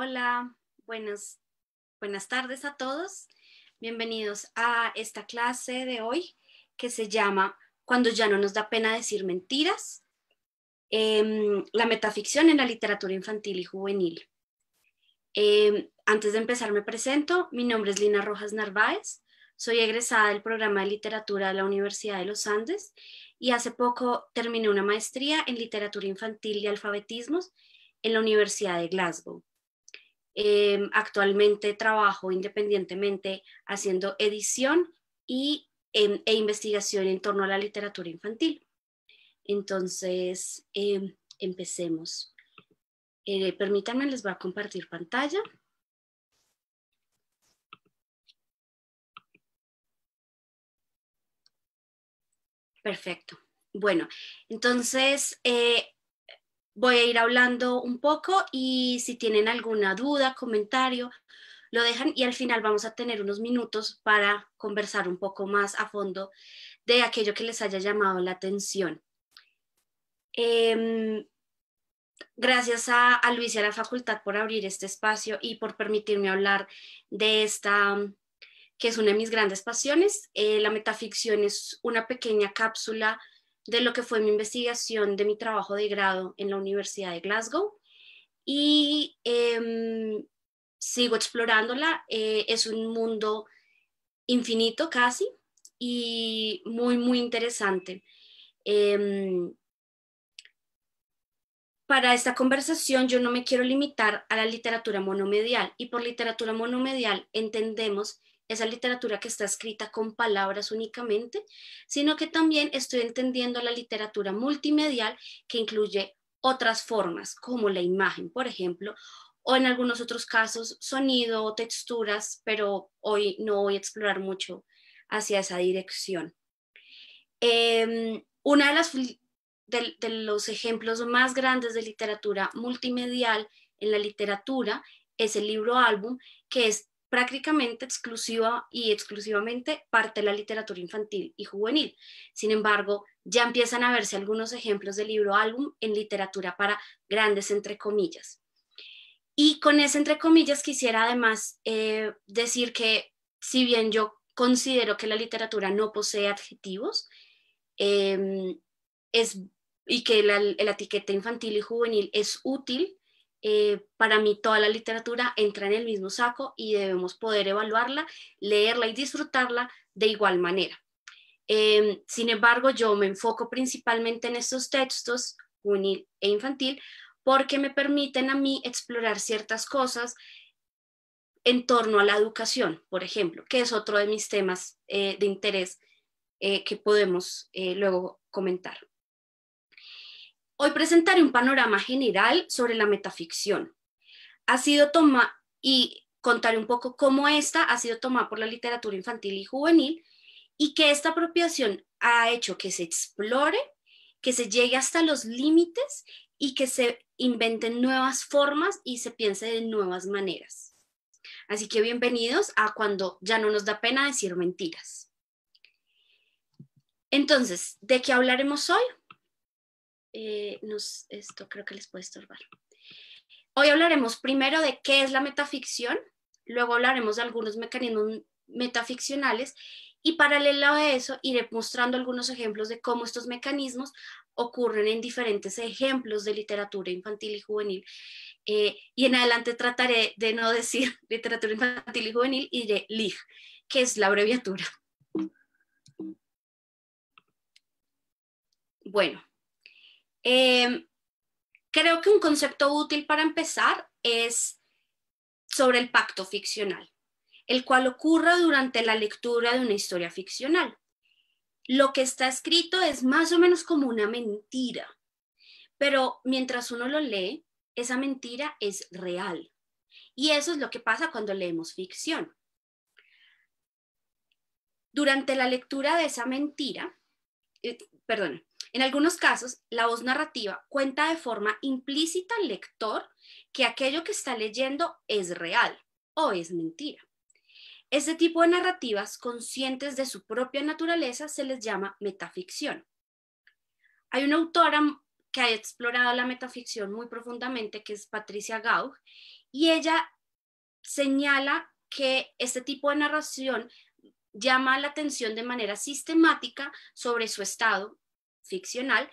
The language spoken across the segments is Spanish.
Hola, buenas, buenas tardes a todos. Bienvenidos a esta clase de hoy que se llama Cuando ya no nos da pena decir mentiras, em, la metaficción en la literatura infantil y juvenil. Em, antes de empezar me presento, mi nombre es Lina Rojas Narváez, soy egresada del programa de literatura de la Universidad de los Andes y hace poco terminé una maestría en literatura infantil y alfabetismos en la Universidad de Glasgow. Em, actualmente trabajo independientemente haciendo edición e investigación en torno a la literatura infantil. Entonces, em, empecemos. Eh, permítanme, les voy a compartir pantalla. Perfecto. Bueno, entonces, eh, voy a ir hablando un poco y si tienen alguna duda, comentario, lo dejan y al final vamos a tener unos minutos para conversar un poco más a fondo de aquello que les haya llamado la atención. Em, gracias a, Luis y a la facultad por abrir este espacio y por permitirme hablar de esta, mm, que es una de mis grandes pasiones. Eh, la metaficción es una pequeña cápsula de lo que fue mi investigación de mi trabajo de grado en la Universidad de Glasgow y em, sigo explorándola. Eh, es un mundo infinito casi y muy, muy interesante. Em, para esta conversación yo no me quiero limitar a la literatura monomedial y por literatura monomedial entendemos esa literatura que está escrita con palabras únicamente, sino que también estoy entendiendo la literatura multimedial que incluye otras formas, como la imagen, por ejemplo, o en algunos otros casos sonido o texturas, pero hoy no voy a explorar mucho hacia esa dirección. Eh, una de de, de, los ejemplos más grandes de literatura multimedial en la literatura es el libro álbum, que es prácticamente exclusiva y exclusivamente parte de la literatura infantil y juvenil. Sin embargo, ya empiezan a verse algunos ejemplos de libro álbum en literatura para grandes, entre comillas. Y con ese, entre comillas, quisiera además eh, decir que si bien yo considero que la literatura no posee adjetivos, em, es, y que la etiqueta infantil y juvenil es útil eh, para mí toda la literatura entra en el mismo saco y debemos poder evaluarla, leerla y disfrutarla de igual manera. Em, sin embargo, yo me enfoco principalmente en estos textos juvenil e infantil porque me permiten a mí explorar ciertas cosas en torno a la educación, por ejemplo, que es otro de mis temas eh, de interés eh, que podemos luego comentar. Hoy presentaré un panorama general sobre la metaficción. Ha sido toma y contaré un poco cómo esta ha sido tomada por la literatura infantil y juvenil y que esta apropiación ha hecho que se explore, que se llegue hasta los límites y que se inventen nuevas formas y se piense de nuevas maneras. Así que bienvenidos a cuando ya no nos da pena decir mentiras. Entonces, ¿de qué hablaremos hoy? Eh, esto creo que les puede estorbar. Hoy hablaremos primero de qué es la metaficción, luego hablaremos de algunos mecanismos metaficcionales y paralelo a eso iré mostrando algunos ejemplos de cómo estos mecanismos ocurren en diferentes ejemplos de literatura infantil y juvenil. Eh, y en adelante trataré de no decir literatura infantil y juvenil y de LIG, que es la abreviatura. Bueno, Em, creo que un concepto útil para empezar es sobre el pacto ficcional, el cual ocurre durante la lectura de una historia ficcional. Lo que está escrito es más o menos como una mentira, pero mientras uno lo lee, esa mentira es real. Y eso es lo que pasa cuando leemos ficción. Durante la lectura de esa mentira, eh, perdón, en algunos casos, la voz narrativa cuenta de forma implícita al lector que aquello que está leyendo es real o es mentira. Este tipo de narrativas conscientes de su propia naturaleza se les llama metaficción. Hay una autora que ha explorado la metaficción muy profundamente, que es Patricia Gaug, y ella señala que este tipo de narración llama la atención de manera sistemática sobre su estado, ficcional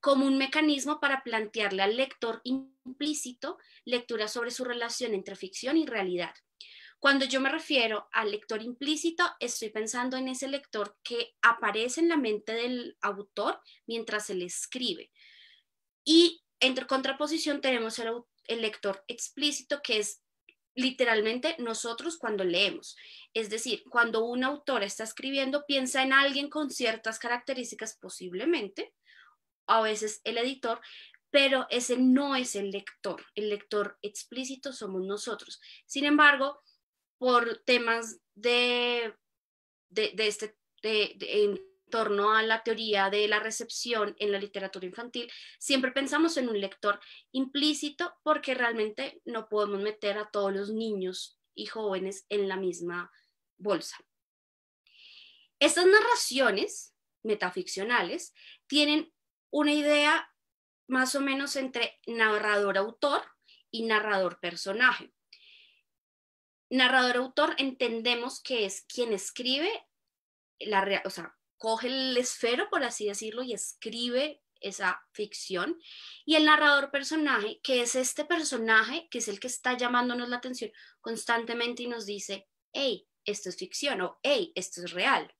como un mecanismo para plantearle al lector implícito lectura sobre su relación entre ficción y realidad. Cuando yo me refiero al lector implícito, estoy pensando en ese lector que aparece en la mente del autor mientras él escribe. Y entre contraposición tenemos el, el lector explícito, que es literalmente nosotros cuando leemos. Es decir, cuando un autor está escribiendo, piensa en alguien con ciertas características posiblemente, a veces el editor, pero ese no es el lector. El lector explícito somos nosotros. Sin embargo, por temas de, este, torno a la teoría de la recepción en la literatura infantil, siempre pensamos en un lector implícito porque realmente no podemos meter a todos los niños y jóvenes en la misma bolsa. Estas narraciones metaficcionales tienen una idea más o menos entre narrador-autor y narrador-personaje. Narrador-autor entendemos que es quien escribe la, o sea, coge el esfero, por así decirlo, y escribe esa ficción. Y el narrador personaje, que es este personaje, que es el que está llamándonos la atención constantemente y nos dice, hey, esto es ficción o hey, esto es real.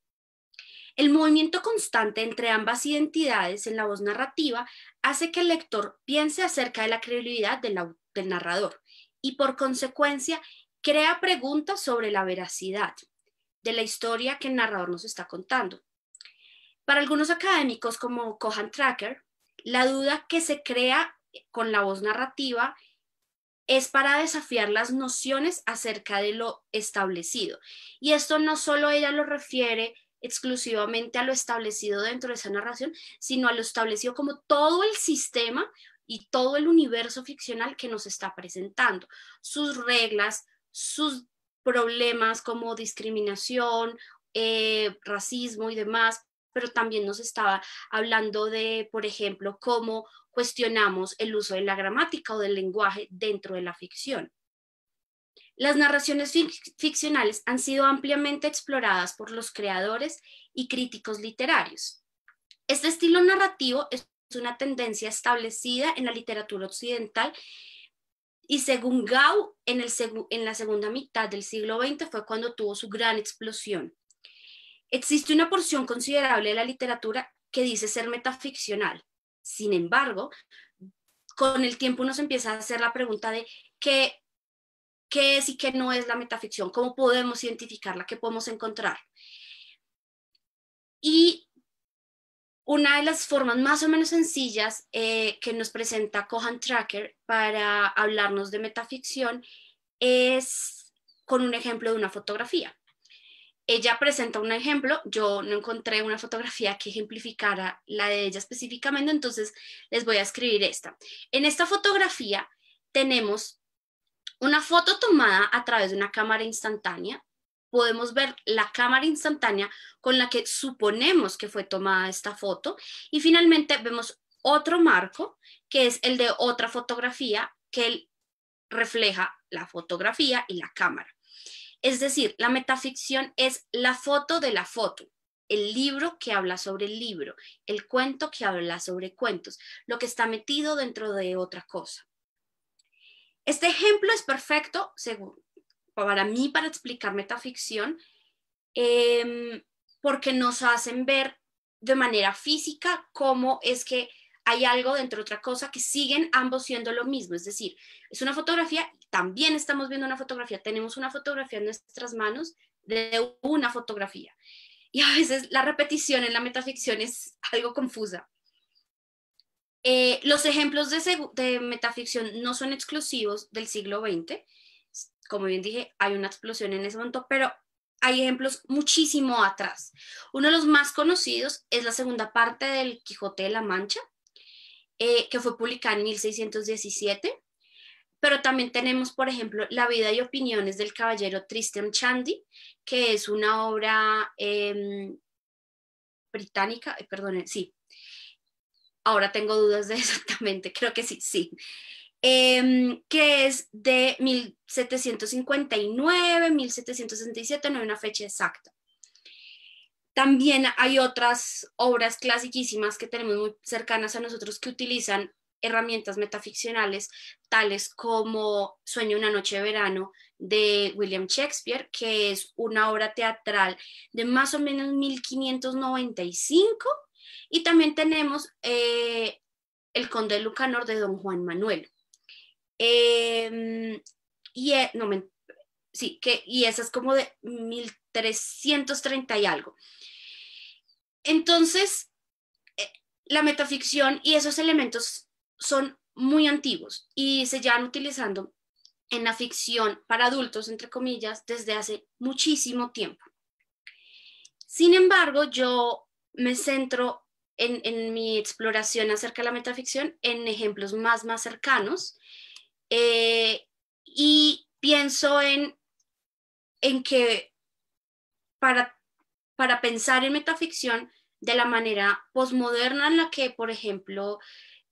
El movimiento constante entre ambas identidades en la voz narrativa hace que el lector piense acerca de la credibilidad del, del narrador y por consecuencia crea preguntas sobre la veracidad de la historia que el narrador nos está contando. Para algunos académicos como Cohan Tracker, la duda que se crea con la voz narrativa es para desafiar las nociones acerca de lo establecido. Y esto no solo ella lo refiere exclusivamente a lo establecido dentro de esa narración, sino a lo establecido como todo el sistema y todo el universo ficcional que nos está presentando, sus reglas, sus problemas como discriminación, eh, racismo y demás, pero también nos estaba hablando de, por ejemplo, cómo cuestionamos el uso de la gramática o del lenguaje dentro de la ficción. Las narraciones ficcionales han sido ampliamente exploradas por los creadores y críticos literarios. Este estilo narrativo es una tendencia establecida en la literatura occidental y según Gau, en, en la segunda mitad del siglo XX fue cuando tuvo su gran explosión. Existe una porción considerable de la literatura que dice ser metaficcional. Sin embargo, con el tiempo nos empieza a hacer la pregunta de qué, es y qué no es la metaficción, cómo podemos identificarla, qué podemos encontrar. Y una de las formas más o menos sencillas eh, que nos presenta Cohan Tracker para hablarnos de metaficción es con un ejemplo de una fotografía. Ella presenta un ejemplo, yo no encontré una fotografía que ejemplificara la de ella específicamente, entonces les voy a escribir esta. En esta fotografía tenemos una foto tomada a través de una cámara instantánea. Podemos ver la cámara instantánea con la que suponemos que fue tomada esta foto y finalmente vemos otro marco que es el de otra fotografía que refleja la fotografía y la cámara. Es decir, la metaficción es la foto de la foto, el libro que habla sobre el libro, el cuento que habla sobre cuentos, lo que está metido dentro de otra cosa. Este ejemplo es perfecto, para mí, para explicar metaficción, em, porque nos hacen ver de manera física cómo es que hay algo dentro de otra cosa que siguen ambos siendo lo mismo. Es decir, es una fotografía también estamos viendo una fotografía, tenemos una fotografía en nuestras manos de una fotografía. Y a veces la repetición en la metaficción es algo confusa. Eh, los ejemplos de, metaficción no son exclusivos del siglo XX. Como bien dije, hay una explosión en ese momento, pero hay ejemplos muchísimo atrás. Uno de los más conocidos es la segunda parte del Quijote de la Mancha, eh, que fue publicada en 1617 pero también tenemos, por ejemplo, La vida y opiniones del caballero Tristian Chandy, que es una obra em, británica, eh, perdón, eh, sí, ahora tengo dudas de exactamente, creo que sí, sí, em, que es de 1759, 1767, no hay una fecha exacta. También hay otras obras clasiquísimas que tenemos muy cercanas a nosotros que utilizan herramientas metaficcionales tales como Sueño una noche de verano de William Shakespeare, que es una obra teatral de más o menos 1595, y también tenemos eh, El Conde Lucanor de Don Juan Manuel. Em, y, e, no, sí, que, y esa es como de 1330 y algo. Entonces, eh, la metaficción y esos elementos son muy antiguos y se llevan utilizando en la ficción para adultos, entre comillas, desde hace muchísimo tiempo. Sin embargo, yo me centro en, mi exploración acerca de la metaficción en ejemplos más, más cercanos eh, y pienso en, en que para, para pensar en metaficción de la manera posmoderna en la que, por ejemplo,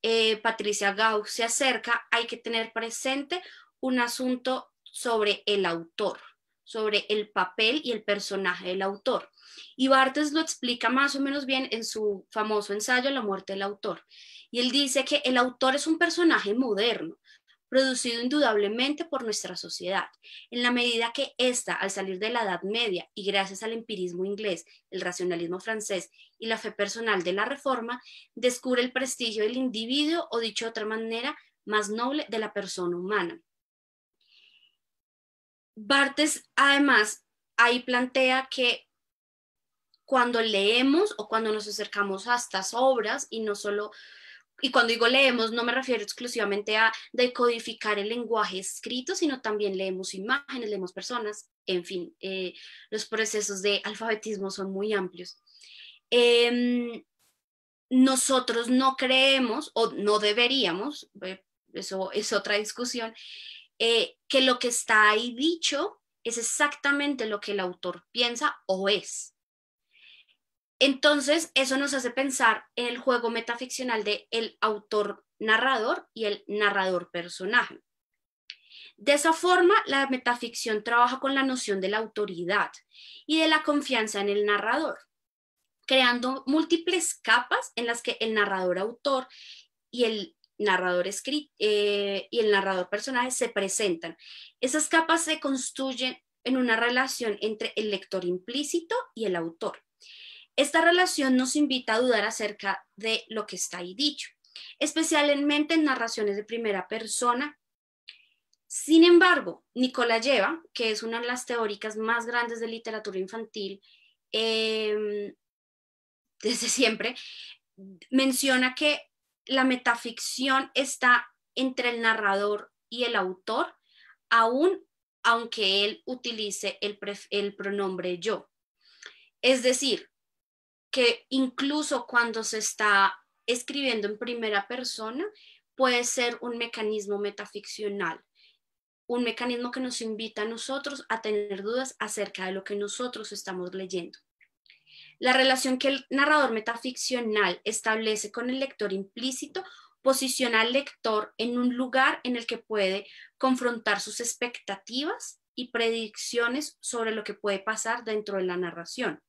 eh, Patricia Gau se acerca, hay que tener presente un asunto sobre el autor, sobre el papel y el personaje del autor. Y Bartes lo explica más o menos bien en su famoso ensayo La muerte del autor. Y él dice que el autor es un personaje moderno, producido indudablemente por nuestra sociedad, en la medida que ésta, al salir de la Edad Media y gracias al empirismo inglés, el racionalismo francés y la fe personal de la Reforma, descubre el prestigio del individuo o dicho de otra manera, más noble de la persona humana. Bartes, además, ahí plantea que cuando leemos o cuando nos acercamos a estas obras, y no solo y cuando digo leemos, no me refiero exclusivamente a decodificar el lenguaje escrito, sino también leemos imágenes, leemos personas, en fin, eh, los procesos de alfabetismo son muy amplios. Em, nosotros no creemos o no deberíamos, eh, eso es otra discusión, eh, que lo que está ahí dicho es exactamente lo que el autor piensa o es. Entonces, eso nos hace pensar en el juego metaficcional de el autor narrador y el narrador personaje. De esa forma, la metaficción trabaja con la noción de la autoridad y de la confianza en el narrador, creando múltiples capas en las que el narrador autor y el narrador eh, y el narrador personaje se presentan. Esas capas se construyen en una relación entre el lector implícito y el autor. Esta relación nos invita a dudar acerca de lo que está ahí dicho, especialmente en narraciones de primera persona. Sin embargo, Lleva, que es una de las teóricas más grandes de literatura infantil em, desde siempre, menciona que la metaficción está entre el narrador y el autor, aún aunque él utilice el pronombre yo. Es decir, que incluso cuando se está escribiendo en primera persona puede ser un mecanismo metaficcional, un mecanismo que nos invita a nosotros a tener dudas acerca de lo que nosotros estamos leyendo. La relación que el narrador metaficcional establece con el lector implícito posiciona al lector en un lugar en el que puede confrontar sus expectativas y predicciones sobre lo que puede pasar dentro de la narración.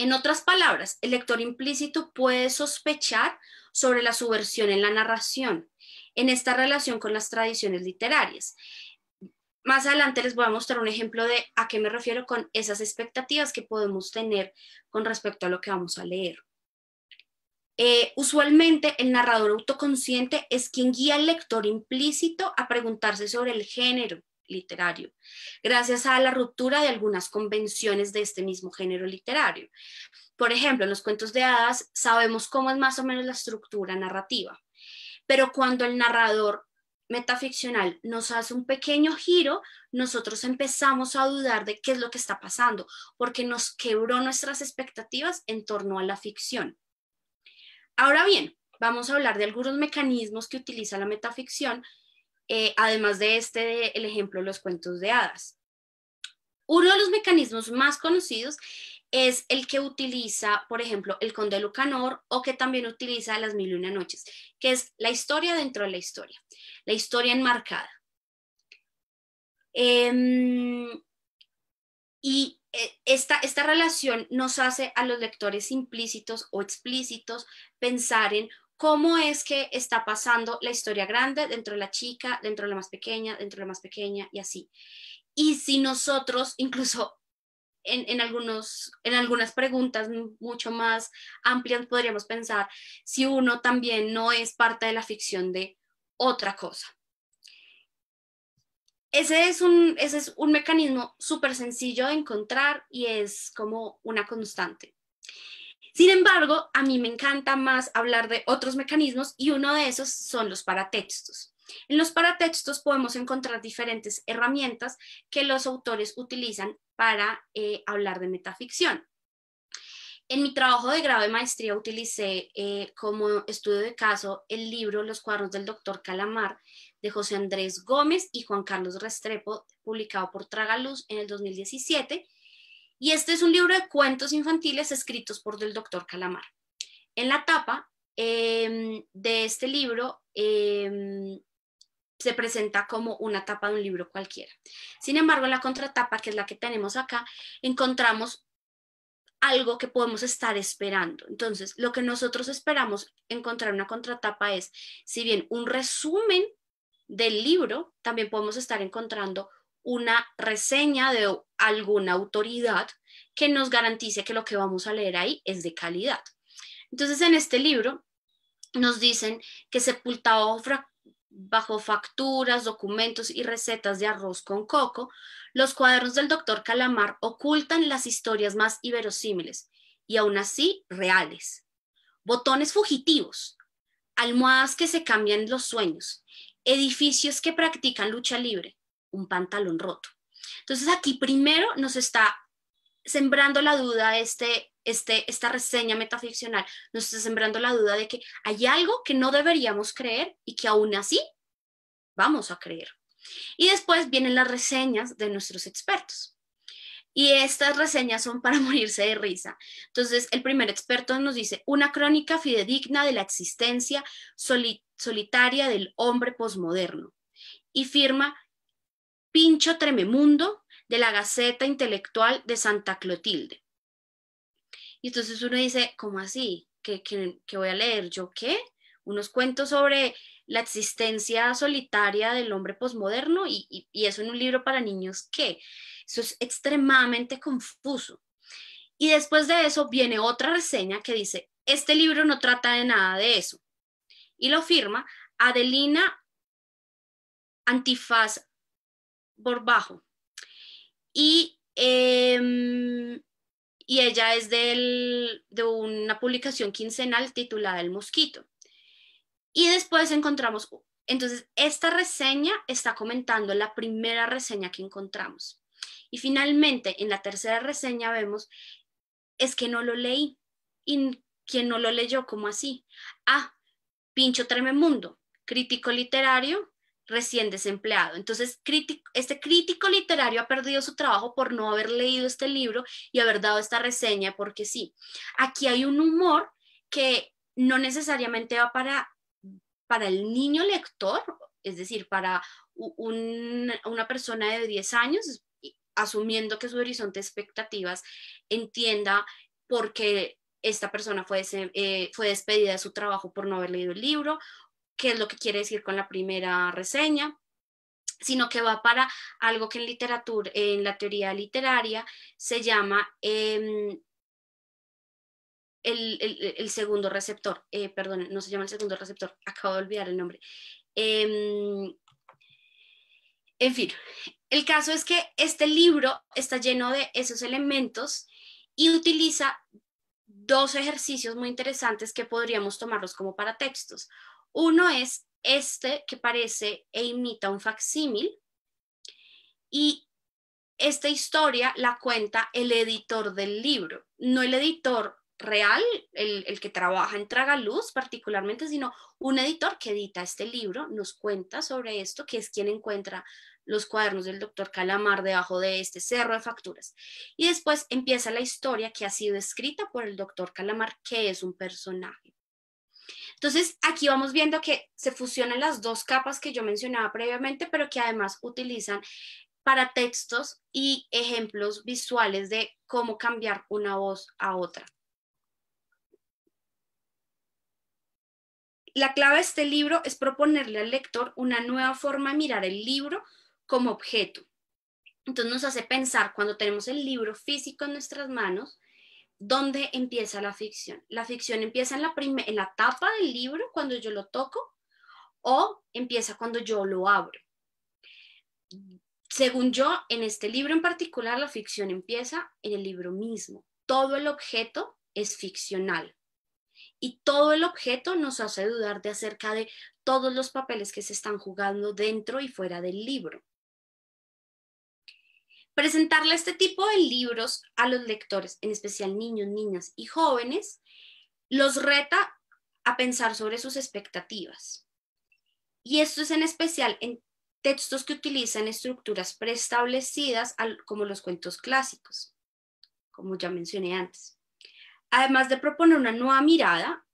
En otras palabras, el lector implícito puede sospechar sobre la subversión en la narración, en esta relación con las tradiciones literarias. Más adelante les voy a mostrar un ejemplo de a qué me refiero con esas expectativas que podemos tener con respecto a lo que vamos a leer. Eh, usualmente el narrador autoconsciente es quien guía al lector implícito a preguntarse sobre el género, literario, gracias a la ruptura de algunas convenciones de este mismo género literario. Por ejemplo, en los cuentos de hadas sabemos cómo es más o menos la estructura narrativa, pero cuando el narrador metaficcional nos hace un pequeño giro, nosotros empezamos a dudar de qué es lo que está pasando, porque nos quebró nuestras expectativas en torno a la ficción. Ahora bien, vamos a hablar de algunos mecanismos que utiliza la metaficción eh, además de este, el ejemplo, los cuentos de hadas. Uno de los mecanismos más conocidos es el que utiliza, por ejemplo, el conde Lucanor o que también utiliza las mil y una noches, que es la historia dentro de la historia, la historia enmarcada. Em, y eh, esta, esta relación nos hace a los lectores implícitos o explícitos pensar en cómo es que está pasando la historia grande dentro de la chica, dentro de la más pequeña, dentro de la más pequeña y así. Y si nosotros, incluso en, algunos, en algunas preguntas mucho más amplias, podríamos pensar si uno también no es parte de la ficción de otra cosa. Ese es un, ese es un mecanismo súper sencillo de encontrar y es como una constante. Sin embargo, a mí me encanta más hablar de otros mecanismos y uno de esos son los paratextos. En los paratextos podemos encontrar diferentes herramientas que los autores utilizan para eh, hablar de metaficción. En mi trabajo de grado de maestría utilicé eh, como estudio de caso el libro Los cuadros del doctor Calamar de José Andrés Gómez y Juan Carlos Restrepo, publicado por Tragaluz en el 2017 y este es un libro de cuentos infantiles escritos por el doctor Calamar. En la tapa em, de este libro em, se presenta como una tapa de un libro cualquiera. Sin embargo, en la contratapa, que es la que tenemos acá, encontramos algo que podemos estar esperando. Entonces, lo que nosotros esperamos encontrar en una contratapa es, si bien un resumen del libro, también podemos estar encontrando una reseña de alguna autoridad que nos garantice que lo que vamos a leer ahí es de calidad. Entonces, en este libro nos dicen que sepultado bajo facturas, documentos y recetas de arroz con coco, los cuadernos del doctor Calamar ocultan las historias más iverosímiles y aún así reales. Botones fugitivos, almohadas que se cambian los sueños, edificios que practican lucha libre, un pantalón roto. Entonces aquí primero nos está sembrando la duda este, este, esta reseña metaficcional, nos está sembrando la duda de que hay algo que no deberíamos creer y que aún así vamos a creer. Y después vienen las reseñas de nuestros expertos. Y estas reseñas son para morirse de risa. Entonces, el primer experto nos dice, una crónica fidedigna de la existencia solitaria del hombre posmoderno. Y firma Pincho Trememundo de la Gaceta Intelectual de Santa Clotilde. Y entonces uno dice, ¿cómo así? ¿Qué, voy a leer? ¿Yo qué? Unos cuentos sobre la existencia solitaria del hombre posmoderno y, y, eso en un libro para niños, ¿qué? Eso es extremadamente confuso. Y después de eso viene otra reseña que dice, este libro no trata de nada de eso. Y lo firma Adelina Antifaz por bajo. Y, em, y ella es de una publicación quincenal titulada El Mosquito. Y después encontramos, entonces esta reseña está comentando la primera reseña que encontramos. Y finalmente, en la tercera reseña vemos, es que no lo leí. Y quien no lo leyó, como así? Ah, Pincho Trememundo, crítico literario, recién desempleado. Entonces, crítico, este crítico literario ha perdido su trabajo por no haber leído este libro y haber dado esta reseña, porque sí, aquí hay un humor que no necesariamente va para, para el niño lector, es decir, para una persona de 10 años, asumiendo que su horizonte de expectativas entienda por qué esta persona fue, eh, fue despedida de su trabajo por no haber leído el libro qué es lo que quiere decir con la primera reseña, sino que va para algo que en literatura, en la teoría literaria, se llama em, el, el, segundo receptor. Eh, perdón, no se llama el segundo receptor, acabo de olvidar el nombre. Em, en fin, el caso es que este libro está lleno de esos elementos y utiliza dos ejercicios muy interesantes que podríamos tomarlos como para textos. Uno es este que parece e imita un facsímil y esta historia la cuenta el editor del libro, no el editor real, el, que trabaja en Tragaluz particularmente, sino un editor que edita este libro, nos cuenta sobre esto, que es quien encuentra los cuadernos del doctor Calamar debajo de este cerro de facturas. Y después empieza la historia que ha sido escrita por el doctor Calamar, que es un personaje. Entonces, aquí vamos viendo que se fusionan las dos capas que yo mencionaba previamente, pero que además utilizan para textos y ejemplos visuales de cómo cambiar una voz a otra. La clave de este libro es proponerle al lector una nueva forma de mirar el libro como objeto. Entonces nos hace pensar cuando tenemos el libro físico en nuestras manos, ¿dónde empieza la ficción? ¿La ficción empieza en la, en tapa del libro cuando yo lo toco o empieza cuando yo lo abro? Según yo, en este libro en particular, la ficción empieza en el libro mismo. Todo el objeto es ficcional. Y todo el objeto nos hace dudar de acerca de todos los papeles que se están jugando dentro y fuera del libro. Presentarle este tipo de libros a los lectores, en especial niños, niñas y jóvenes, los reta a pensar sobre sus expectativas. Y esto es en especial en textos que utilizan estructuras preestablecidas como los cuentos clásicos, como ya mencioné antes. Además de proponer una nueva mirada,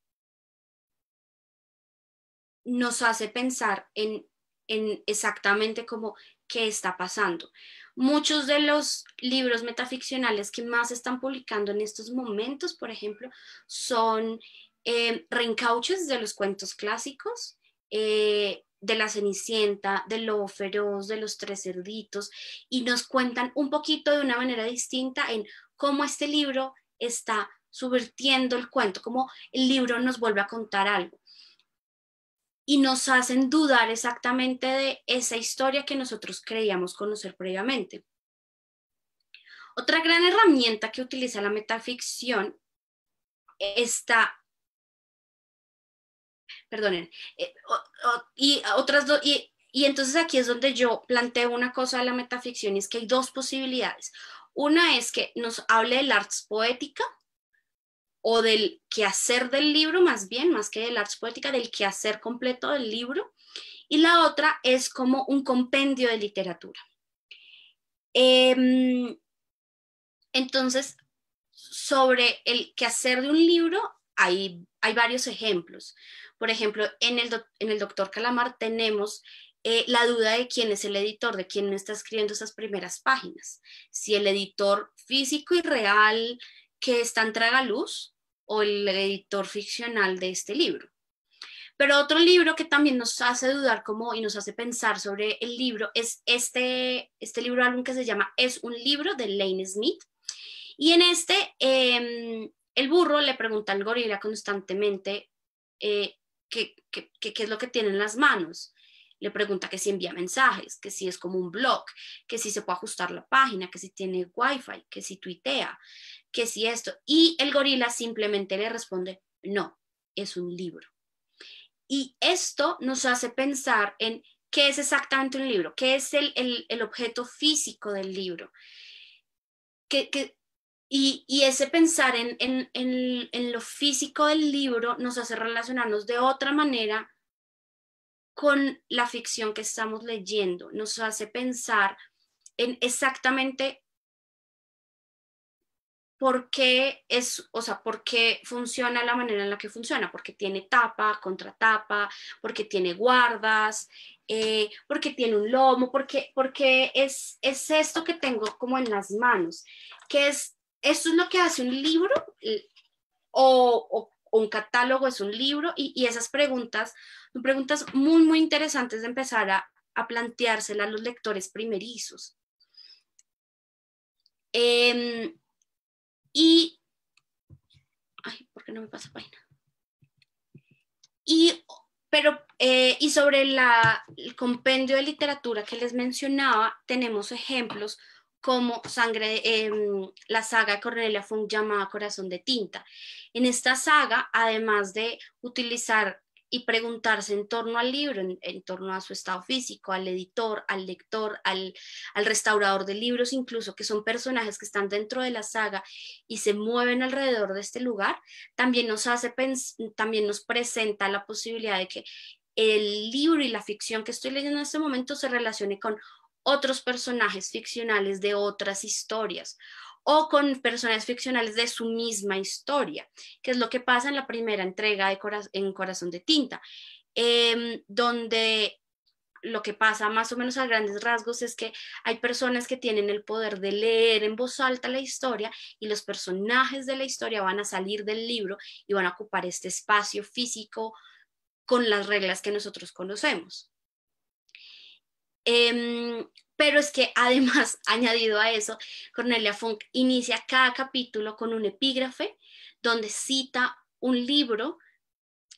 nos hace pensar en, exactamente cómo qué está pasando. Muchos de los libros metaficcionales que más están publicando en estos momentos, por ejemplo, son eh, reencauches de los cuentos clásicos, eh, de la Cenicienta, de Lobo Feroz, de los Tres Cerditos, y nos cuentan un poquito de una manera distinta en cómo este libro está subvirtiendo el cuento, cómo el libro nos vuelve a contar algo y nos hacen dudar exactamente de esa historia que nosotros creíamos conocer previamente. Otra gran herramienta que utiliza la metaficción está, perdonen, eh, y otras dos, y, entonces aquí es donde yo planteo una cosa de la metaficción, y es que hay dos posibilidades. Una es que nos hable del arte poética, o del quehacer del libro, más bien, más que de la artes poética, del quehacer completo del libro, y la otra es como un compendio de literatura. Em, entonces, sobre el quehacer de un libro hay, varios ejemplos. Por ejemplo, en el, Doctor Calamar tenemos eh, la duda de quién es el editor, de quién está escribiendo esas primeras páginas. Si el editor físico y real que está en luz o el editor ficcional de este libro. Pero otro libro que también nos hace dudar como y nos hace pensar sobre el libro es este, este libro álbum que se llama Es un libro de Lane Smith. Y en este, em, el burro le pregunta al gorila constantemente eh, qué es lo que tiene en las manos. Le pregunta que si envía mensajes, que si es como un blog, que si se puede ajustar la página, que si tiene wifi, que si tuitea que si esto. Y el gorila simplemente le responde, no, es un libro. Y esto nos hace pensar en qué es exactamente un libro, qué es el, objeto físico del libro. y, y, ese pensar en, en lo físico del libro nos hace relacionarnos de otra manera con la ficción que estamos leyendo, nos hace pensar en exactamente por qué es, o sea, funciona la manera en la que funciona, porque tiene tapa, contratapa, porque tiene guardas, eh, porque tiene un lomo, porque, porque es, es esto que tengo como en las manos, que es, esto es lo que hace un libro o, un catálogo es un libro y, esas preguntas son preguntas muy, muy interesantes de empezar a, a planteárselas a los lectores primerizos. Em, y, no me pasa pero, eh, y sobre el compendio de literatura que les mencionaba, tenemos ejemplos como sangre, em, la saga de Cornelia Funk llamada Corazón de Tinta. En esta saga, además de utilizar y preguntarse en torno al libro, en, torno a su estado físico, al editor, al lector, al, restaurador de libros, incluso que son personajes que están dentro de la saga y se mueven alrededor de este lugar, también nos hace también nos presenta la posibilidad de que el libro y la ficción que estoy leyendo en este momento se relacione con otros personajes ficcionales de otras historias o con personajes ficcionales de su misma historia, que es lo que pasa en la primera entrega de en Corazón de Tinta, em, donde lo que pasa más o menos a grandes rasgos es que hay personas que tienen el poder de leer en voz alta la historia y los personajes de la historia van a salir del libro y van a ocupar este espacio físico con las reglas que nosotros conocemos. Em, pero es que además, añadido a eso, Cornelia Funk inicia cada capítulo con un epígrafe donde cita un libro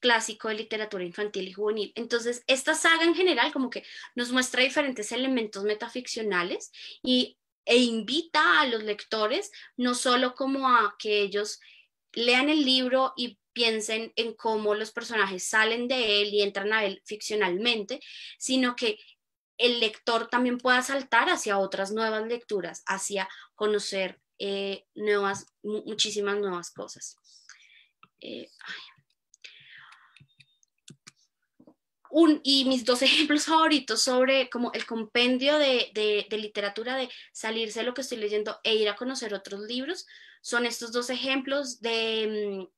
clásico de literatura infantil y juvenil. Entonces, esta saga en general como que nos muestra diferentes elementos metaficcionales y, e invita a los lectores no solo como a que ellos lean el libro y piensen en cómo los personajes salen de él y entran a él ficcionalmente, sino que el lector también pueda saltar hacia otras nuevas lecturas, hacia conocer eh, nuevas, muchísimas nuevas cosas. Eh, Un, y mis dos ejemplos favoritos sobre como el compendio de, literatura, de salirse de lo que estoy leyendo e ir a conocer otros libros, son estos dos ejemplos de,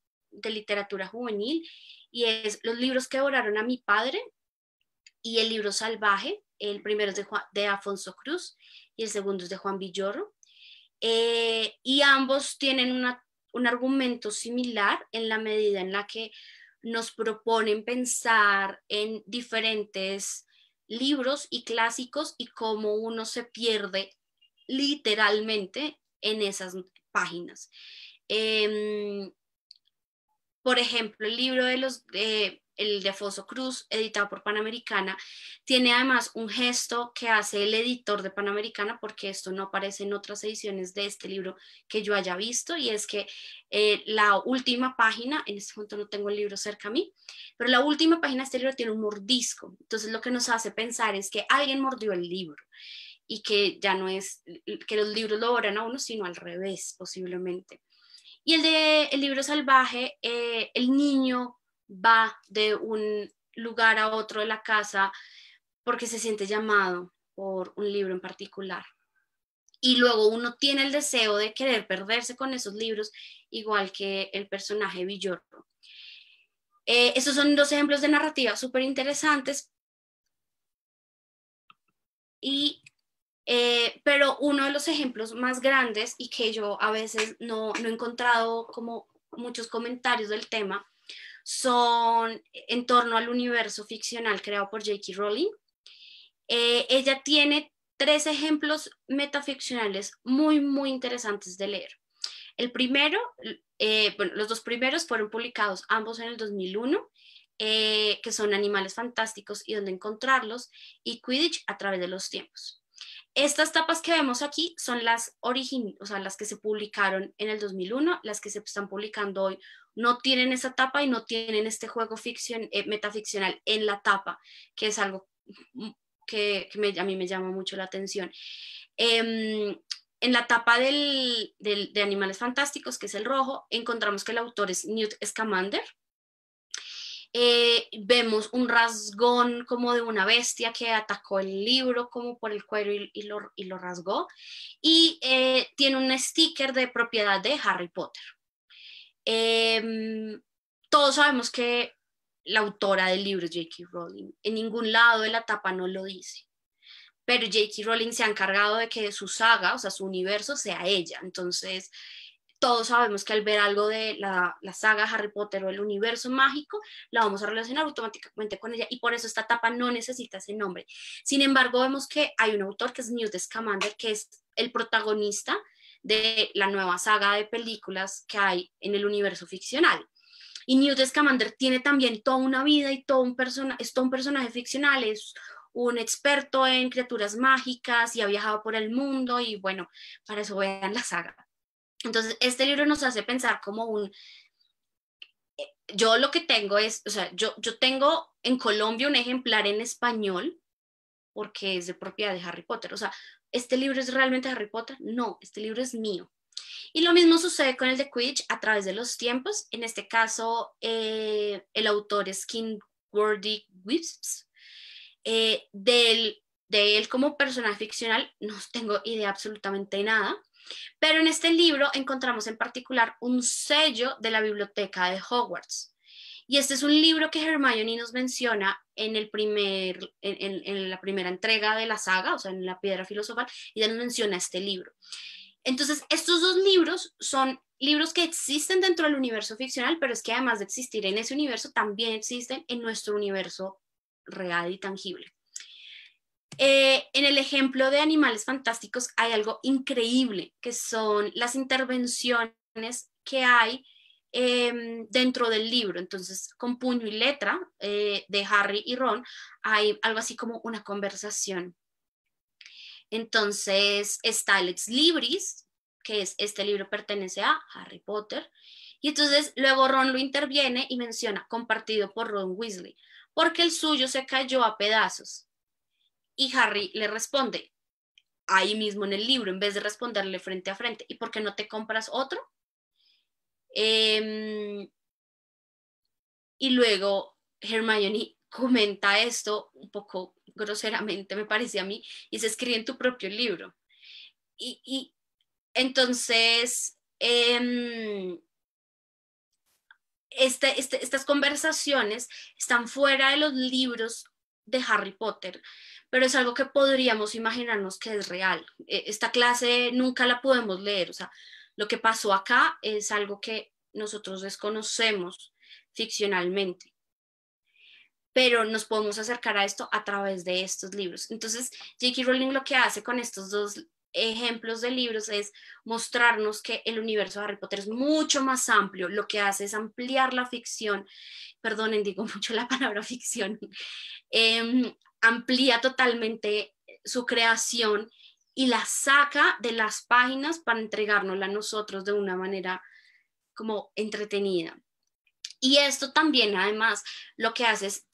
mm, literatura juvenil y es los libros que oraron a mi padre y el libro salvaje el primero es de, Afonso Cruz y el segundo es de Juan Villoro. Eh, y ambos tienen un argumento similar en la medida en la que nos proponen pensar en diferentes libros y clásicos y cómo uno se pierde literalmente en esas páginas. Em, por ejemplo, el libro de los, el de Afonso Cruz, editado por Panamericana, tiene además un gesto que hace el editor de Panamericana, porque esto no aparece en otras ediciones de este libro que yo haya visto, y es que eh, la última página, en este momento no tengo el libro cerca a mí, pero la última página de este libro tiene un mordisco, entonces lo que nos hace pensar es que alguien mordió el libro y que ya no es que los libros lo oran a uno, sino al revés, posiblemente. Y el de El libro salvaje, eh, el niño va de un lugar a otro de la casa porque se siente llamado por un libro en particular. Y luego uno tiene el deseo de querer perderse con esos libros, igual que el personaje Villorro. Eh, esos son dos ejemplos de narrativa súper interesantes. Eh, pero uno de los ejemplos más grandes y que yo a veces no, no, he encontrado como muchos comentarios del tema son en torno al universo ficcional creado por J.K. Rowling. Eh, ella tiene tres ejemplos metaficcionales muy, muy interesantes de leer. El primero, eh, los dos primeros fueron publicados ambos en el 2001, eh, que son Animales Fantásticos y dónde encontrarlos, y Quidditch a través de los tiempos. Estas tapas que vemos aquí son las origin o sea, las que se publicaron en el 2001, las que se están publicando hoy no tienen esa tapa y no tienen este juego ficción, eh, metaficcional en la tapa, que es algo que, a mí me llama mucho la atención. Em, en la tapa de Animales Fantásticos, que es el rojo, encontramos que el autor es Newt Scamander, eh, vemos un rasgón como de una bestia que atacó el libro como por el cuero y, lo, rasgó. Y eh, tiene un sticker de propiedad de Harry Potter. Em, todos sabemos que la autora del libro es J.K. Rowling. En ningún lado de la tapa no lo dice. Pero J.K. Rowling se ha encargado de que su saga, o sea, su universo, sea ella. Entonces, todos sabemos que al ver algo de la, saga Harry Potter o el universo mágico, la vamos a relacionar automáticamente con ella y por eso esta etapa no necesita ese nombre. Sin embargo, vemos que hay un autor que es Newt Scamander, que es el protagonista de la nueva saga de películas que hay en el universo ficcional. Y Newt Scamander tiene también toda una vida y todo un, persona, es todo un personaje ficcional, es un experto en criaturas mágicas y ha viajado por el mundo y bueno, para eso vean la saga. Entonces, este libro nos hace pensar como un, yo lo que tengo es, o sea, yo, tengo en Colombia un ejemplar en español porque es de propiedad de Harry Potter. O sea, ¿este libro es realmente Harry Potter? No, este libro es mío. Y lo mismo sucede con el de Quidditch a través de los tiempos. En este caso, eh, el autor es King Wordy Wisps. Eh, de, él, como personaje ficcional no tengo idea absolutamente nada. Pero en este libro encontramos en particular un sello de la biblioteca de Hogwarts. Y este es un libro que Hermione nos menciona en, el primer, en, la primera entrega de la saga, o sea, en la piedra filosofal, y ya nos menciona este libro. Entonces, estos dos libros son libros que existen dentro del universo ficcional, pero es que además de existir en ese universo, también existen en nuestro universo real y tangible. Eh, en el ejemplo de Animales Fantásticos hay algo increíble, que son las intervenciones que hay em, dentro del libro. Entonces, con puño y letra eh, de Harry y Ron, hay algo así como una conversación. Entonces, está libris, que es este libro pertenece a Harry Potter. Y entonces luego Ron lo interviene y menciona compartido por Ron Weasley, porque el suyo se cayó a pedazos. Y Harry le responde, ahí mismo en el libro, en vez de responderle frente a frente, ¿y por qué no te compras otro? Em, y luego Hermione comenta esto un poco groseramente, me parece a mí, y se escribe en tu propio libro. Y, entonces, em, este, este, estas conversaciones están fuera de los libros de Harry Potter, pero es algo que podríamos imaginarnos que es real. E, esta clase nunca la podemos leer, o sea, lo que pasó acá es algo que nosotros desconocemos ficcionalmente, pero nos podemos acercar a esto a través de estos libros. Entonces, J.K. Rowling lo que hace con estos dos ejemplos de libros es mostrarnos que el universo de Harry Potter es mucho más amplio, lo que hace es ampliar la ficción, perdonen, digo mucho la palabra ficción, em, amplía totalmente eh, su creación y la saca de las páginas para entregárnosla a nosotros de una manera como entretenida. Y esto también, además, lo que hace es,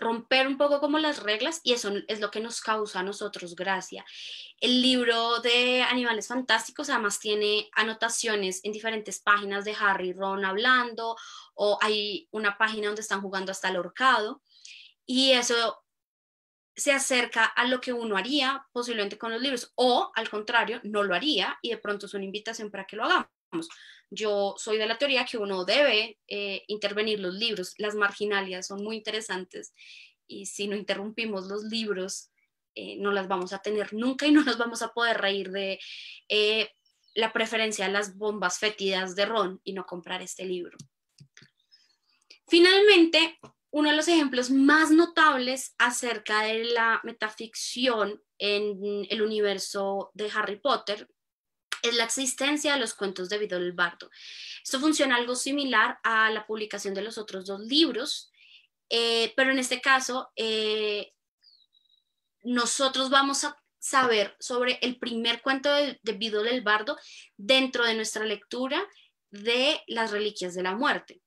romper un poco como las reglas y eso es lo que nos causa a nosotros gracia. El libro de Animales Fantásticos además tiene anotaciones en diferentes páginas de Harry y Ron hablando o hay una página donde están jugando hasta el horcado. Y eso se acerca a lo que uno haría posiblemente con los libros o al contrario, no lo haría y de pronto es una invitación para que lo hagamos. Yo soy de la teoría que uno debe eh, intervenir los libros, las marginalias son muy interesantes y si no interrumpimos los libros, eh, no las vamos a tener nunca y no nos vamos a poder reír de eh, la preferencia a las bombas fétidas de Ron y no comprar este libro. Finalmente, uno de los ejemplos más notables acerca de la metaficción en el universo de Harry Potter es la existencia de los cuentos de Vidal Bardo. Esto funciona algo similar a la publicación de los otros dos libros, eh, pero en este caso eh, nosotros vamos a saber sobre el primer cuento de, de Vidal el Bardo dentro de nuestra lectura de las Reliquias de la Muerte.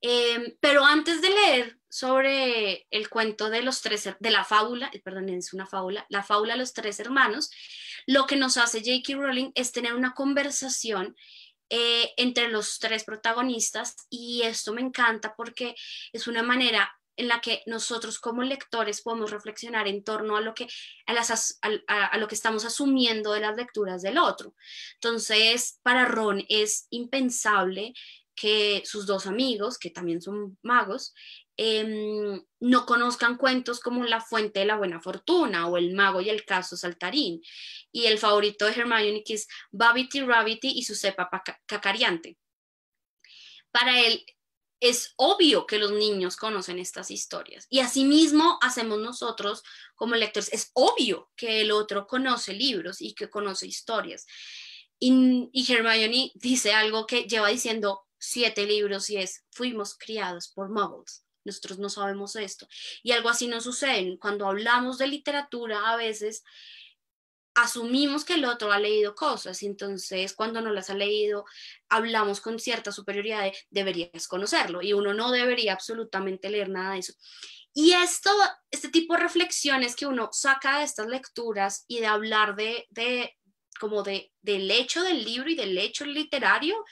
Em, pero antes de leer sobre el cuento de los tres, de la fábula, eh, perdón, es una fábula, la fábula de los tres hermanos, lo que nos hace J.K. Rowling es tener una conversación eh, entre los tres protagonistas y esto me encanta porque es una manera en la que nosotros como lectores podemos reflexionar en torno a lo que, a lo que estamos asumiendo de las lecturas del otro. Entonces, para Ron es impensable que sus dos amigos, que también son magos, em, no conozcan cuentos como La Fuente de la Buena Fortuna o El Mago y el Caso Saltarín. Y el favorito de Hermione que es Babity Rabbity y su cepa cacariante. Para él es obvio que los niños conocen estas historias y asimismo hacemos nosotros como lectores. Es obvio que el otro conoce libros y que conoce historias. Y, y Hermione dice algo que lleva diciendo siete libros y es, fuimos criados por muggles. Nosotros no sabemos esto. Y algo así nos sucede. Cuando hablamos de literatura, a veces asumimos que el otro ha leído cosas, entonces cuando no las ha leído, hablamos con cierta superioridad de deberías conocerlo y uno no debería absolutamente leer nada de eso. Y esto, este tipo de reflexiones que uno saca de estas lecturas y de hablar de, de como de, del hecho del libro y del hecho literario,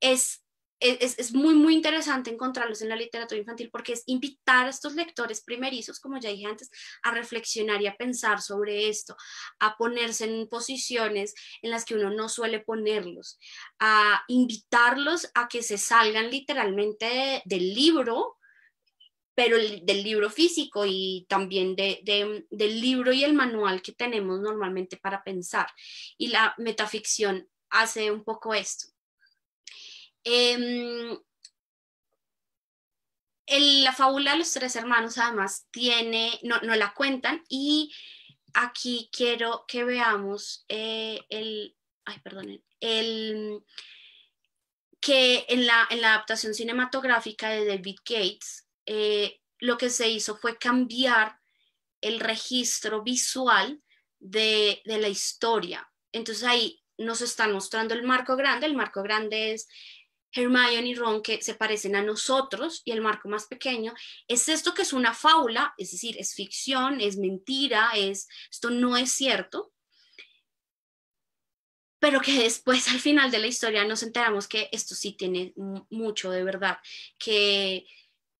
es e-, es, muy, muy interesante encontrarlos en la literatura infantil porque es invitar a estos lectores primerizos, como ya dije antes, a reflexionar y a pensar sobre esto, a ponerse en posiciones en las que uno no suele ponerlos, a invitarlos a que se salgan literalmente del libro, pero del libro físico y también del libro y el manual que tenemos normalmente para pensar. Y la metaficción hace un poco esto Em, la fábula de los tres hermanos además tiene, no, no la cuentan y aquí quiero que veamos eh, el, ay, perdonen, el, que en la, adaptación cinematográfica de David Gates, eh, lo que se hizo fue cambiar el registro visual de, de, la historia. Entonces ahí nos están mostrando el marco grande, el marco grande es Hermione y Ron que se parecen a nosotros y el marco más pequeño, es esto que es una fábula, es decir, es ficción, es mentira, es esto no es cierto, pero que después al final de la historia nos enteramos que esto sí tiene mucho de verdad, que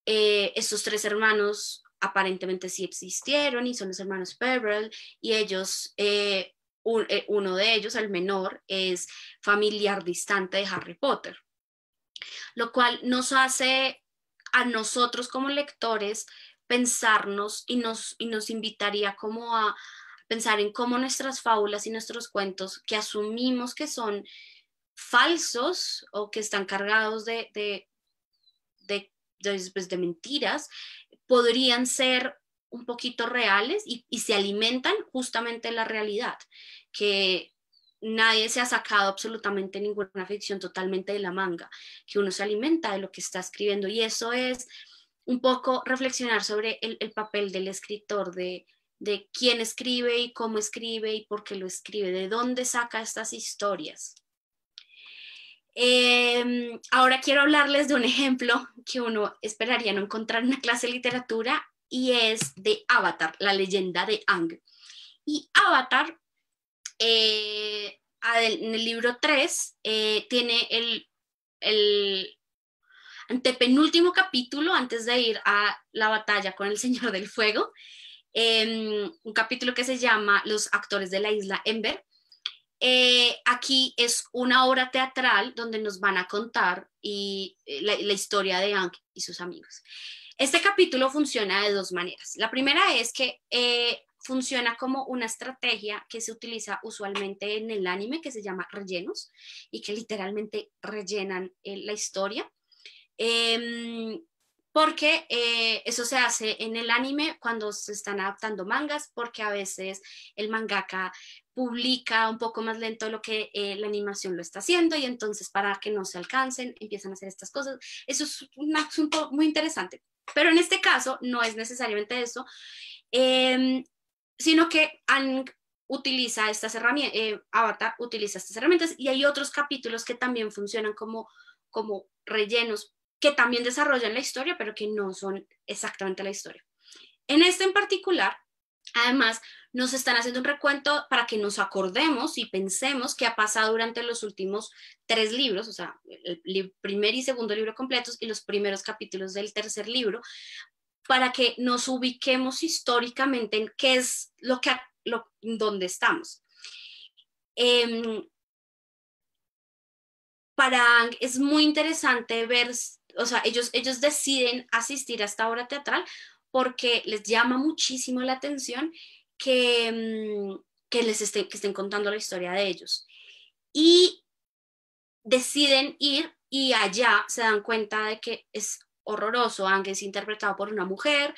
eh, estos tres hermanos aparentemente sí existieron y son los hermanos Peverell y ellos... Eh, eh, uno de ellos, el menor, es familiar distante de Harry Potter lo cual nos hace a nosotros como lectores pensarnos y nos, y nos invitaría como a pensar en cómo nuestras fábulas y nuestros cuentos que asumimos que son falsos o que están cargados de, de, de, pues, mentiras podrían ser un poquito reales y, y, se alimentan justamente la realidad, que nadie se ha sacado absolutamente ninguna ficción totalmente de la manga, que uno se alimenta de lo que está escribiendo. Y eso es un poco reflexionar sobre el, papel del escritor, de, de quién escribe y cómo escribe y por qué lo escribe, de dónde saca estas historias. Em, ahora quiero hablarles de un ejemplo que uno esperaría no encontrar en una clase de literatura y es de Avatar, la leyenda de Ang. Y Avatar eh, ah, en el libro 3 eh, tiene el, el antepenúltimo capítulo antes de ir a la batalla con el Señor del Fuego, em, un capítulo que se llama Los actores de la isla Ember. Eh, aquí es una obra teatral donde nos van a contar y, la, historia de Ang y sus amigos. Este capítulo funciona de dos maneras. La primera es que funciona como una estrategia que se utiliza usualmente en el anime que se llama rellenos y que literalmente rellenan eh, la historia. Em, porque eh, eso se hace en el anime cuando se están adaptando mangas, porque a veces el mangaka publica un poco más lento lo que eh, la animación lo está haciendo y entonces para que no se alcancen empiezan a hacer estas cosas. Eso es un asunto muy interesante, pero en este caso no es necesariamente eso. Em, sino que Ang utiliza estas herramientas, eh, Avatar utiliza estas herramientas y hay otros capítulos que también funcionan como, como rellenos, que también desarrollan la historia, pero que no son exactamente la historia. En este en particular, además, nos están haciendo un recuento para que nos acordemos y pensemos qué ha pasado durante los últimos tres libros, o sea, el primer y segundo libro completos y los primeros capítulos del tercer libro, para que nos ubiquemos históricamente en qué es lo que, donde estamos. Em, para es muy interesante ver, o sea, ellos, ellos deciden asistir a esta obra teatral porque les llama muchísimo la atención que, em, les que estén contando la historia de ellos. Y deciden ir y allá se dan cuenta de que es horroroso, aunque es interpretado por una mujer,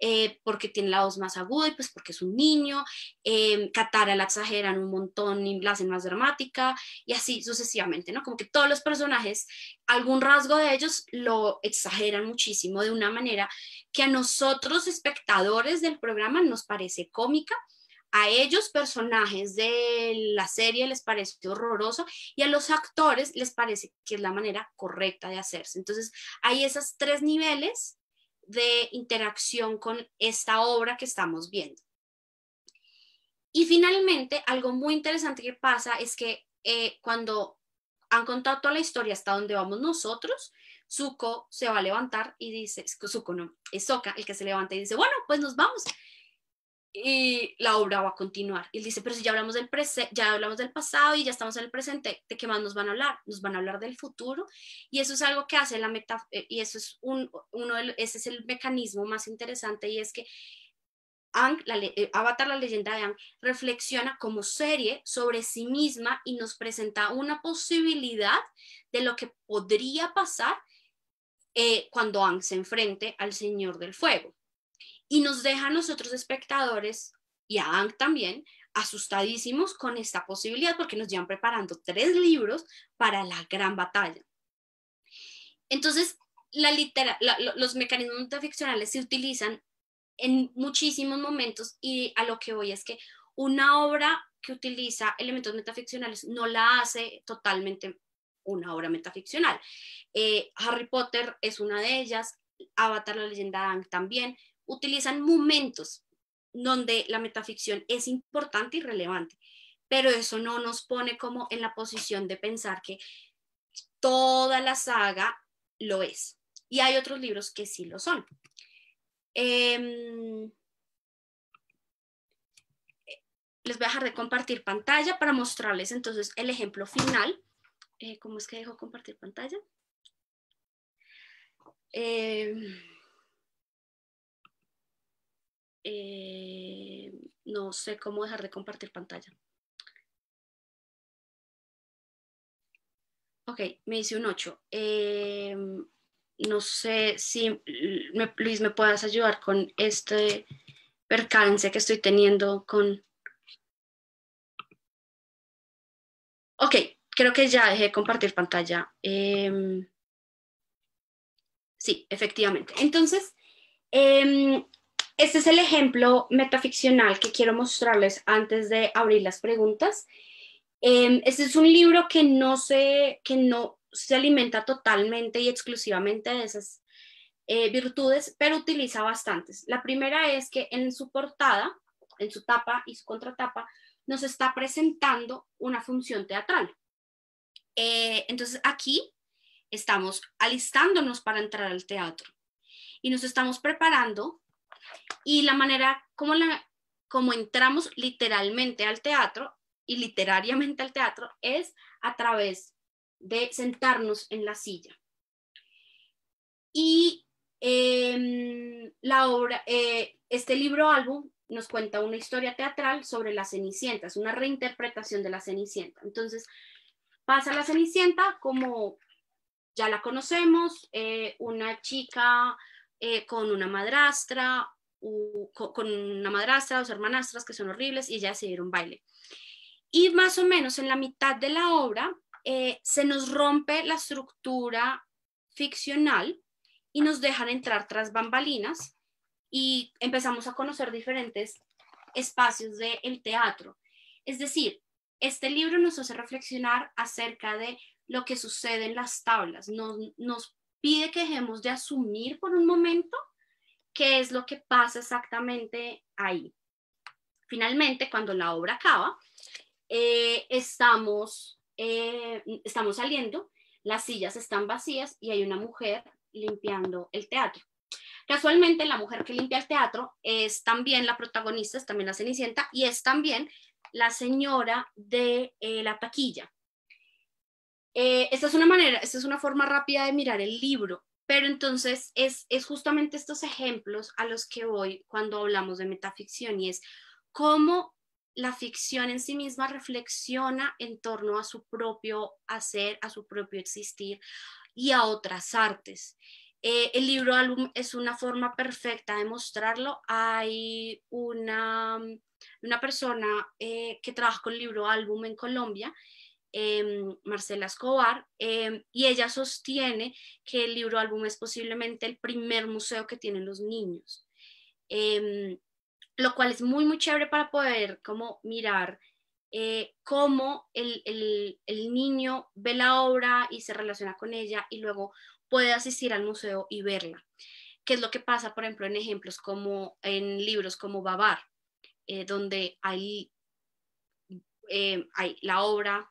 eh, porque tiene la voz más aguda y pues porque es un niño, eh, Katara la exageran un montón y la hacen más dramática y así sucesivamente, ¿no? Como que todos los personajes, algún rasgo de ellos lo exageran muchísimo de una manera que a nosotros espectadores del programa nos parece cómica, a ellos personajes de la serie les parece horroroso y a los actores les parece que es la manera correcta de hacerse. Entonces hay esos tres niveles de interacción con esta obra que estamos viendo. Y finalmente, algo muy interesante que pasa es que eh, cuando han contado toda la historia hasta donde vamos nosotros, Zuko se va a levantar y dice, Zuko no, es Sokka el que se levanta y dice, bueno, pues nos vamos y la obra va a continuar. Y él dice, pero si ya hablamos del, ya hablamos del pasado y ya estamos en el presente, ¿de qué más nos van a hablar? Nos van a hablar del futuro. Y eso es algo que hace la meta, eh, y eso es un, uno ese es el mecanismo más interesante y es que eh, Avatar, la leyenda de Aang reflexiona como serie sobre sí misma y nos presenta una posibilidad de lo que podría pasar eh, cuando Aang se enfrente al Señor del Fuego y nos deja a nosotros espectadores y a también asustadísimos con esta posibilidad porque nos llevan preparando tres libros para la gran batalla. Entonces, la los mecanismos metaficcionales se utilizan en muchísimos momentos y a lo que voy es que una obra que utiliza elementos metaficcionales no la hace totalmente una obra metaficcional. Eh, Harry Potter es una de ellas, Avatar la leyenda de Aang también, utilizan momentos donde la metaficción es importante y relevante, pero eso no nos pone como en la posición de pensar que toda la saga lo es. Y hay otros libros que sí lo son. Em, les voy a dejar de compartir pantalla para mostrarles entonces el ejemplo final. Eh, ¿Cómo es que dejo compartir pantalla? Eh, eh, no sé cómo dejar de compartir pantalla. Ok, me dice un 8. Eh, no sé si Luis me puedas ayudar con este percance que estoy teniendo con... Ok, creo que ya dejé de compartir pantalla. Em, sí, efectivamente. Entonces, em, este es el ejemplo metaficcional que quiero mostrarles antes de abrir las preguntas. Em, este es un libro que no se, que no se alimenta totalmente y exclusivamente de esas eh, virtudes, pero utiliza bastantes. La primera es que en su portada, en su tapa y su contratapa, nos está presentando una función teatral. Eh, entonces aquí estamos alistándonos para entrar al teatro y nos estamos preparando y la manera como, entramos literalmente al teatro y literariamente al teatro es a través de sentarnos en la silla. Y em, eh, este libro álbum nos cuenta una historia teatral sobre la Cenicienta, es una reinterpretación de la Cenicienta. Entonces, pasa la Cenicienta como ya la conocemos, eh, una chica eh, con una madrastra, con una madrastra, dos hermanastras que son horribles y ya se un baile. Y más o menos en la mitad de la obra eh, se nos rompe la estructura ficcional y nos dejan entrar tras bambalinas y empezamos a conocer diferentes espacios del teatro. Es decir, este libro nos hace reflexionar acerca de lo que sucede en las tablas, nos, nos pide que dejemos de asumir por un momento qué es lo que pasa exactamente ahí. Finalmente, cuando la obra acaba, eh, estamos, eh, estamos saliendo, las sillas están vacías y hay una mujer limpiando el teatro. Casualmente, la mujer que limpia el teatro es también la protagonista, es también la Cenicienta y es también la señora de eh, la taquilla. esta, es una manera, esta es una forma rápida de mirar el libro. Pero entonces es, justamente estos ejemplos a los que voy cuando hablamos de metaficción y es cómo la ficción en sí misma reflexiona en torno a su propio hacer, a su propio existir y a otras artes. Eh, el libro álbum es una forma perfecta de mostrarlo. Hay una, una persona eh, que trabaja con el libro álbum en Colombia Em, Marcela Escobar, em, y ella sostiene que el libro álbum es posiblemente el primer museo que tienen los niños, em, lo cual es muy, muy chévere para poder como mirar eh, cómo el, niño ve la obra y se relaciona con ella y luego puede asistir al museo y verla que es lo que pasa, por ejemplo, en ejemplos como en libros como Babar, eh, donde hay, hay, la obra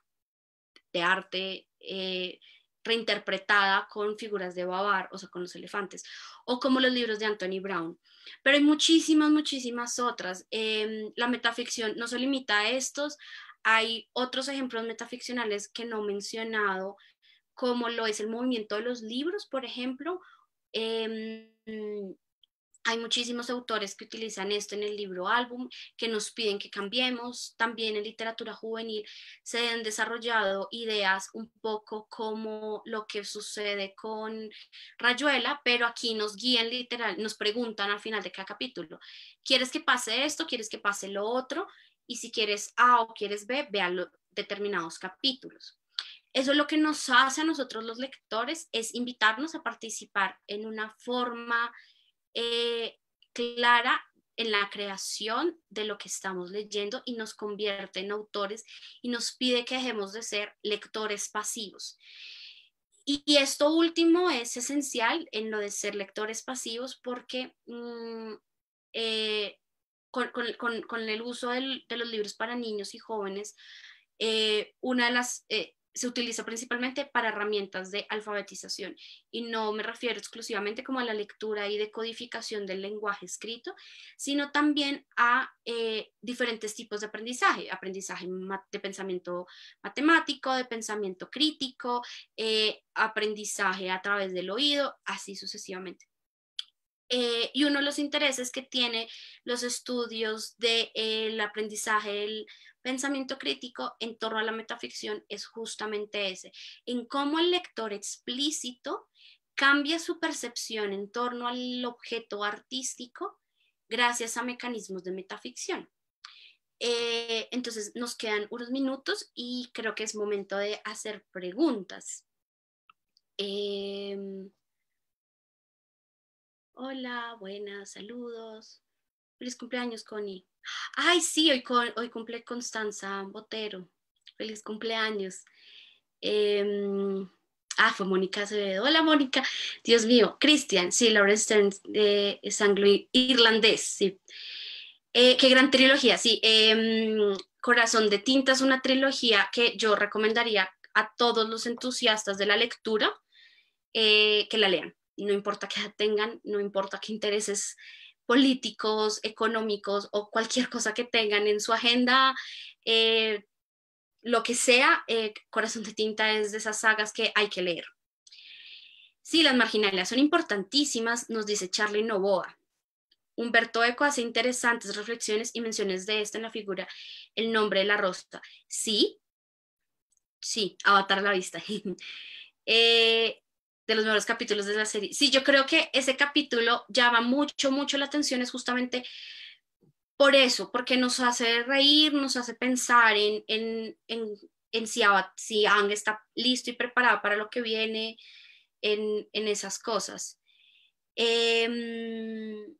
de arte eh, reinterpretada con figuras de babar, o sea, con los elefantes, o como los libros de Anthony Brown. Pero hay muchísimas, muchísimas otras. Em, la metaficción no se limita a estos, hay otros ejemplos metaficcionales que no he mencionado, como lo es el movimiento de los libros, por ejemplo. Em, hay muchísimos autores que utilizan esto en el libro álbum, que nos piden que cambiemos. También en literatura juvenil se han desarrollado ideas un poco como lo que sucede con Rayuela, pero aquí nos guían literal, nos preguntan al final de cada capítulo, ¿quieres que pase esto? ¿Quieres que pase lo otro? Y si quieres A o quieres B, vean los determinados capítulos. Eso es lo que nos hace a nosotros los lectores, es invitarnos a participar en una forma eh, clara en la creación de lo que estamos leyendo y nos convierte en autores y nos pide que dejemos de ser lectores pasivos. Y esto último es esencial en lo de ser lectores pasivos porque mm, eh, con, el uso de los libros para niños y jóvenes, eh, una de las, se utiliza principalmente para herramientas de alfabetización y no me refiero exclusivamente como a la lectura y decodificación del lenguaje escrito, sino también a eh, diferentes tipos de aprendizaje, aprendizaje de pensamiento matemático, de pensamiento crítico, eh, aprendizaje a través del oído, así sucesivamente. Eh, y uno de los intereses que tiene los estudios del de, aprendizaje pensamiento crítico en torno a la metaficción es justamente ese, en cómo el lector explícito cambia su percepción en torno al objeto artístico gracias a mecanismos de metaficción. Eh, entonces nos quedan unos minutos y creo que es momento de hacer preguntas. Em, hola, buenas, saludos. Feliz cumpleaños, Connie. Ay, sí, hoy, hoy cumple Constanza Botero. Feliz cumpleaños. Em, ah, fue Mónica Acevedo. Hola, Mónica. Dios mío. Cristian, sí, Lawrence Stern de eh, es anglo-irlandés, sí. Eh, qué gran trilogía, sí. Em, Corazón de Tinta una trilogía que yo recomendaría a todos los entusiastas de la lectura eh, que la lean. No importa que edad tengan, no importa qué intereses políticos, económicos o cualquier cosa que tengan en su agenda, eh, lo que sea, eh, Corazón de Tinta es de esas sagas que hay que leer. Sí, las marginales son importantísimas, nos dice Charlie Novoa. Humberto Eco hace interesantes reflexiones y menciones de esto en la figura El nombre de la rosa. Sí, sí, Avatar la vista. eh, de los mejores capítulos de la serie. Sí, yo creo que ese capítulo llama mucho, mucho la atención, es justamente por eso, porque nos hace reír, nos hace pensar en, si, si, está listo y preparado para lo que viene, en, esas cosas. Em,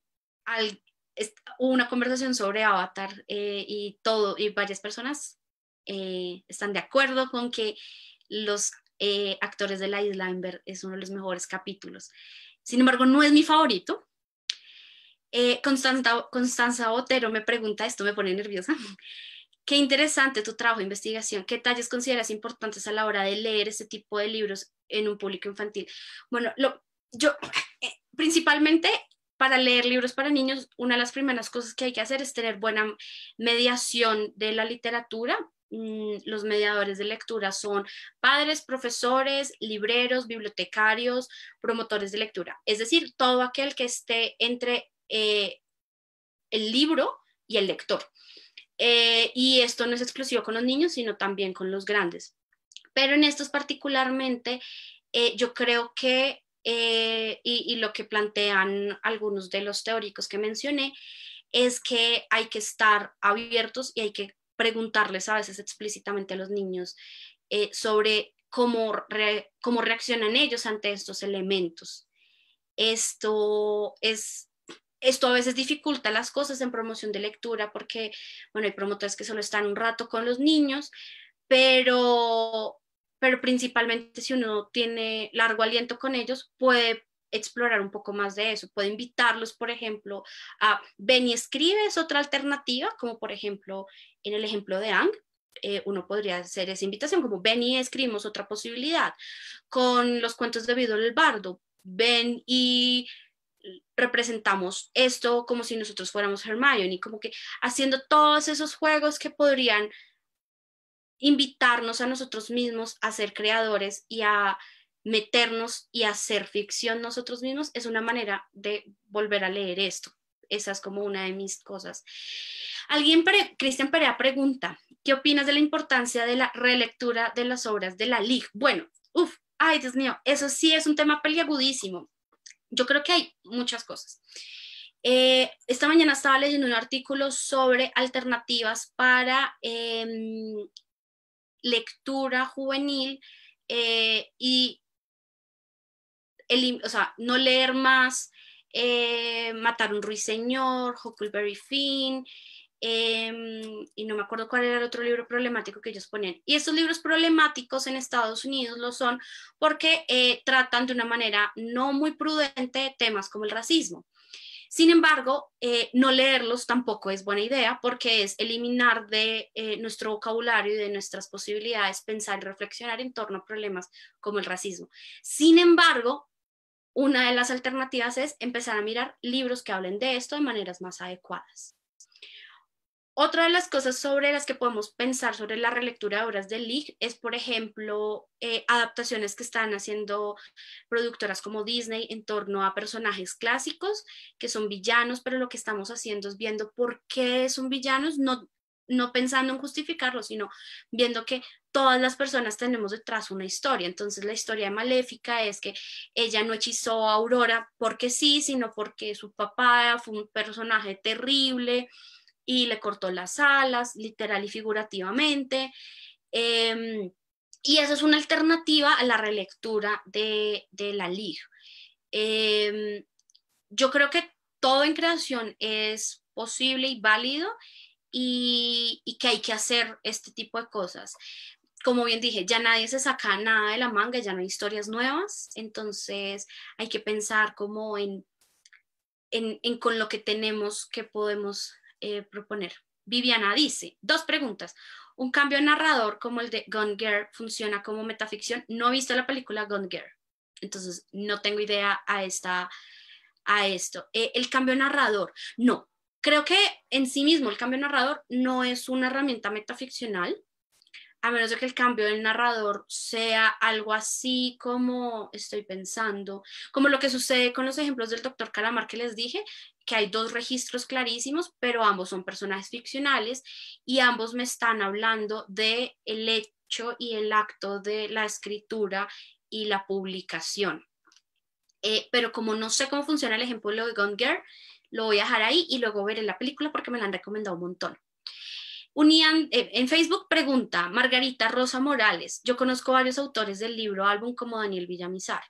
hubo una conversación sobre Avatar eh, y todo, y varias personas eh, están de acuerdo con que los eh, Actores de la Isla Inver es uno de los mejores capítulos. Sin embargo, no es mi favorito. Eh, Constanza, Constanza Otero me pregunta, esto me pone nerviosa. Qué interesante tu trabajo de investigación. ¿Qué talles consideras importantes a la hora de leer este tipo de libros en un público infantil? Bueno, yo eh, principalmente para leer libros para niños, una de las primeras cosas que hay que hacer es tener buena mediación de la literatura Mm, los mediadores de lectura son padres, profesores, libreros, bibliotecarios, promotores de lectura. Es decir, todo aquel que esté entre eh, el libro y el lector. Eh, y esto no es exclusivo con los niños, sino también con los grandes. Pero en estos particularmente, eh, yo creo que, y lo que plantean algunos de los teóricos que mencioné, es que hay que estar abiertos y hay que preguntarles a veces explícitamente a los niños eh, sobre cómo, cómo reaccionan ellos ante estos elementos. Esto es esto a veces dificulta las cosas en promoción de lectura porque, bueno, hay promotores que solo están un rato con los niños, pero, pero principalmente si uno tiene largo aliento con ellos, puede explorar un poco más de eso. puede invitarlos, por ejemplo, a ven y es otra alternativa, como por ejemplo en el ejemplo de Ang, eh, uno podría hacer esa invitación, como ven y escribimos otra posibilidad. Con los cuentos de Vidal el Bardo, ven y representamos esto como si nosotros fuéramos Hermione, y como que haciendo todos esos juegos que podrían invitarnos a nosotros mismos a ser creadores y a meternos y hacer ficción nosotros mismos es una manera de volver a leer esto. Esa es como una de mis cosas. Alguien, Cristian Perea pregunta, ¿qué opinas de la importancia de la relectura de las obras de la LIG? Bueno, uff, ay Dios mío, eso sí es un tema peliagudísimo. Yo creo que hay muchas cosas. Eh, esta mañana estaba leyendo un artículo sobre alternativas para em, lectura juvenil eh, y o sea, no leer más eh, Matar un ruiseñor, Huckleberry Finn, em, y no me acuerdo cuál era el otro libro problemático que ellos ponían. Y estos libros problemáticos en Estados Unidos lo son porque eh, tratan de una manera no muy prudente temas como el racismo. Sin embargo, eh, no leerlos tampoco es buena idea porque es eliminar de nuestro vocabulario y de nuestras posibilidades pensar y reflexionar en torno a problemas como el racismo. Sin embargo, una de las alternativas es empezar a mirar libros que hablen de esto de maneras más adecuadas. Otra de las cosas sobre las que podemos pensar sobre la relectura de obras de League es, por ejemplo, eh, adaptaciones que están haciendo productoras como Disney en torno a personajes clásicos que son villanos, pero lo que estamos haciendo es viendo por qué son villanos, no, no pensando en justificarlo, sino viendo que todas las personas tenemos detrás una historia. Entonces la historia de Maléfica es que ella no hechizó a Aurora porque sí, sino porque su papá fue un personaje terrible y le cortó las alas, literal y figurativamente. Em, y esa es una alternativa a la relectura de, la liga. Em, yo creo que todo en creación es posible y válido y, que hay que hacer este tipo de cosas como bien dije, ya nadie se saca nada de la manga, ya no hay historias nuevas, entonces hay que pensar como en, con lo que tenemos que podemos eh, proponer. Viviana dice, dos preguntas. ¿Un cambio narrador como el de Gun Girl funciona como metaficción? No he visto la película Gun Girl, entonces no tengo idea a, esta, a esto. Eh, el cambio narrador, no. Creo que en sí mismo el cambio narrador no es una herramienta metaficcional, a menos de que el cambio del narrador sea algo así como estoy pensando, como lo que sucede con los ejemplos del doctor Calamar que les dije, que hay dos registros clarísimos, pero ambos son personajes ficcionales y ambos me están hablando de el hecho y el acto de la escritura y la publicación. Eh, pero como no sé cómo funciona el ejemplo de Gone Girl, lo voy a dejar ahí y luego veré la película porque me la han recomendado un montón. Unían, eh, en Facebook pregunta Margarita Rosa Morales, yo conozco varios autores del libro álbum como Daniel Villamizar.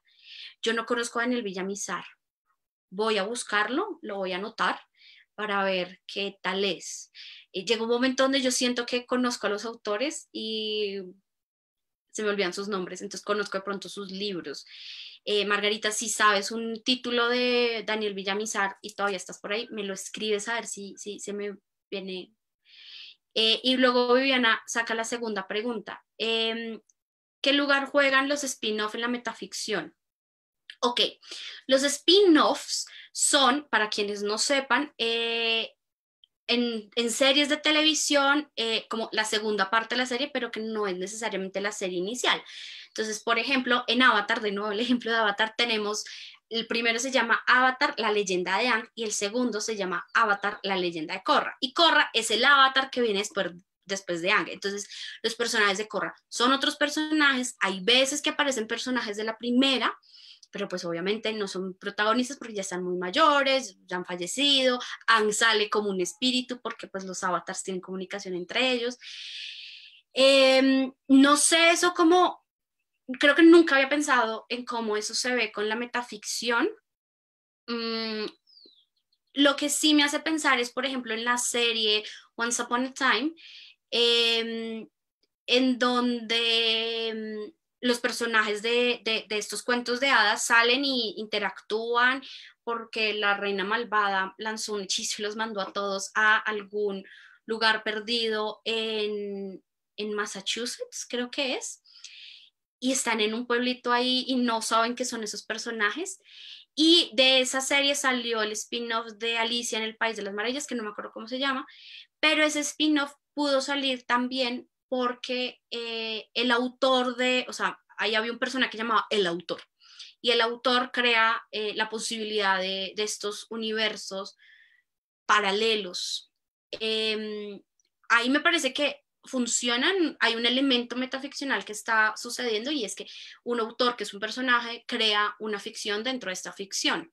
Yo no conozco a Daniel Villamizar. Voy a buscarlo, lo voy a anotar para ver qué tal es. Eh, Llega un momento donde yo siento que conozco a los autores y se me olvidan sus nombres, entonces conozco de pronto sus libros. Eh, Margarita, si sabes un título de Daniel Villamizar y todavía estás por ahí, me lo escribes a ver si, si se me viene eh, y luego Viviana saca la segunda pregunta. Em, ¿Qué lugar juegan los spin offs en la metaficción? Ok, los spin-offs son, para quienes no sepan, eh, en, en, series de televisión, eh, como la segunda parte de la serie, pero que no es necesariamente la serie inicial. Entonces, por ejemplo, en Avatar, de nuevo el ejemplo de Avatar, tenemos el primero se llama Avatar, la leyenda de Ang y el segundo se llama Avatar, la leyenda de Korra. Y Korra es el avatar que viene después, de Ang. Entonces, los personajes de Korra son otros personajes. Hay veces que aparecen personajes de la primera, pero pues obviamente no son protagonistas porque ya están muy mayores, ya han fallecido. Ang sale como un espíritu porque pues los avatars tienen comunicación entre ellos. Em, no sé eso como creo que nunca había pensado en cómo eso se ve con la metaficción. Mm, lo que sí me hace pensar es, por ejemplo, en la serie Once Upon a Time, em, en donde em, los personajes de, estos cuentos de hadas salen y interactúan porque la reina malvada lanzó un hechizo y los mandó a todos a algún lugar perdido en, en Massachusetts, creo que es y están en un pueblito ahí y no saben qué son esos personajes. Y de esa serie salió el spin-off de Alicia en el País de las Maravillas, que no me acuerdo cómo se llama, pero ese spin-off pudo salir también porque eh, el autor de, o sea, ahí había un personaje que llamaba el autor, y el autor crea eh, la posibilidad de, estos universos paralelos. Em, ahí me parece que funcionan, hay un elemento metaficcional que está sucediendo y es que un autor que es un personaje crea una ficción dentro de esta ficción.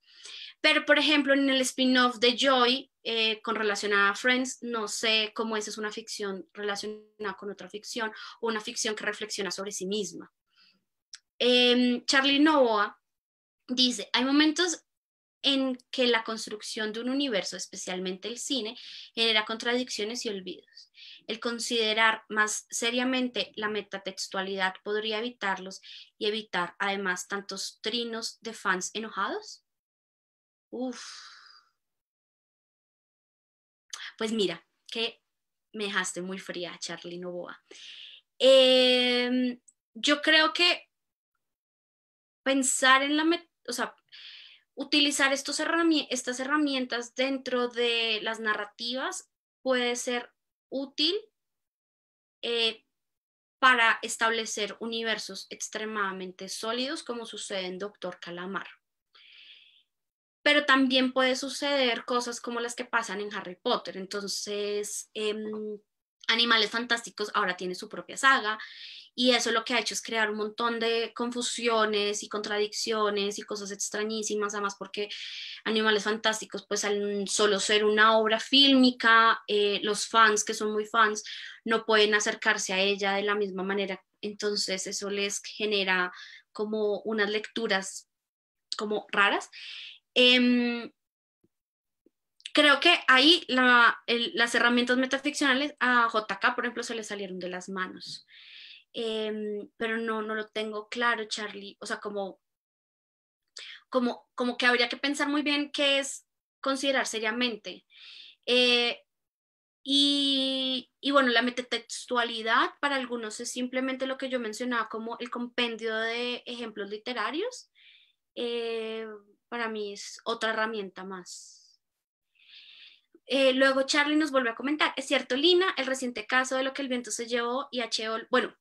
Pero, por ejemplo, en el spin-off de Joy, eh, con relación a Friends, no sé cómo esa es una ficción relacionada con otra ficción o una ficción que reflexiona sobre sí misma. Em, Charlie Novoa dice, hay momentos en que la construcción de un universo, especialmente el cine, genera contradicciones y olvidos. El considerar más seriamente la metatextualidad podría evitarlos y evitar además tantos trinos de fans enojados. Uf. Pues mira, que me dejaste muy fría, Charly Novoa. Em, yo creo que pensar en la, o sea, utilizar estas herramientas dentro de las narrativas puede ser útil eh, para establecer universos extremadamente sólidos, como sucede en Doctor Calamar. Pero también puede suceder cosas como las que pasan en Harry Potter. Entonces, em, Animales Fantásticos ahora tiene su propia saga y eso lo que ha hecho es crear un montón de confusiones y contradicciones y cosas extrañísimas, además porque Animales Fantásticos, pues al solo ser una obra fílmica, eh, los fans que son muy fans no pueden acercarse a ella de la misma manera. Entonces eso les genera como unas lecturas como raras. Em, creo que ahí las herramientas metaficcionales a JK, por ejemplo, se le salieron de las manos. Em, pero no, no lo tengo claro, Charlie, o sea, como, como, como que habría que pensar muy bien qué es considerar seriamente. Eh, y, y, bueno, la metatextualidad para algunos es simplemente lo que yo mencionaba como el compendio de ejemplos literarios. Eh, para mí es otra herramienta más. Eh, luego Charlie nos vuelve a comentar, es cierto Lina, el reciente caso de lo que el viento se llevó y H. bueno,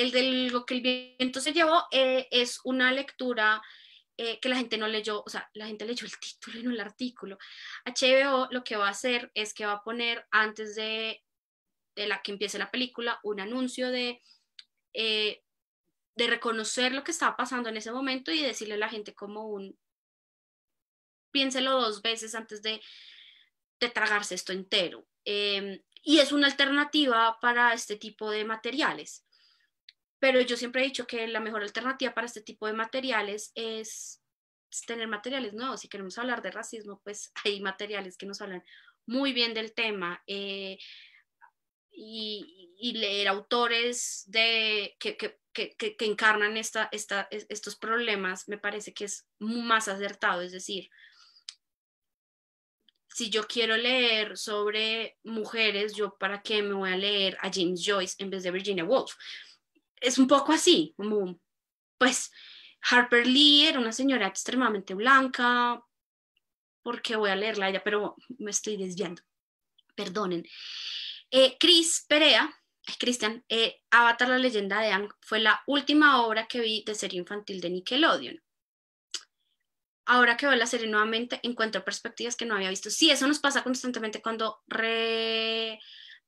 el de lo que el viento se llevó eh, es una lectura eh, que la gente no leyó, o sea, la gente leyó el título y no el artículo. HBO lo que va a hacer es que va a poner antes de, la que empiece la película un anuncio de, eh, de reconocer lo que estaba pasando en ese momento y decirle a la gente como un, piénselo dos veces antes de, tragarse esto entero. Em, y es una alternativa para este tipo de materiales pero yo siempre he dicho que la mejor alternativa para este tipo de materiales es pues, tener materiales nuevos. Si queremos hablar de racismo, pues hay materiales que nos hablan muy bien del tema. Eh, y, leer autores que, que, encarnan estos problemas me parece que es más acertado. Es decir, si yo quiero leer sobre mujeres, yo para qué me voy a leer a James Joyce en vez de Virginia Woolf es un poco así, como, pues Harper Lee era una señora extremadamente blanca, porque voy a leerla ella, pero me estoy desviando, perdonen. Eh, Chris Perea, Cristian, eh, Avatar la leyenda de Ang fue la última obra que vi de serie infantil de Nickelodeon. Ahora que veo la serie nuevamente, encuentro perspectivas que no había visto. Sí, eso nos pasa constantemente cuando re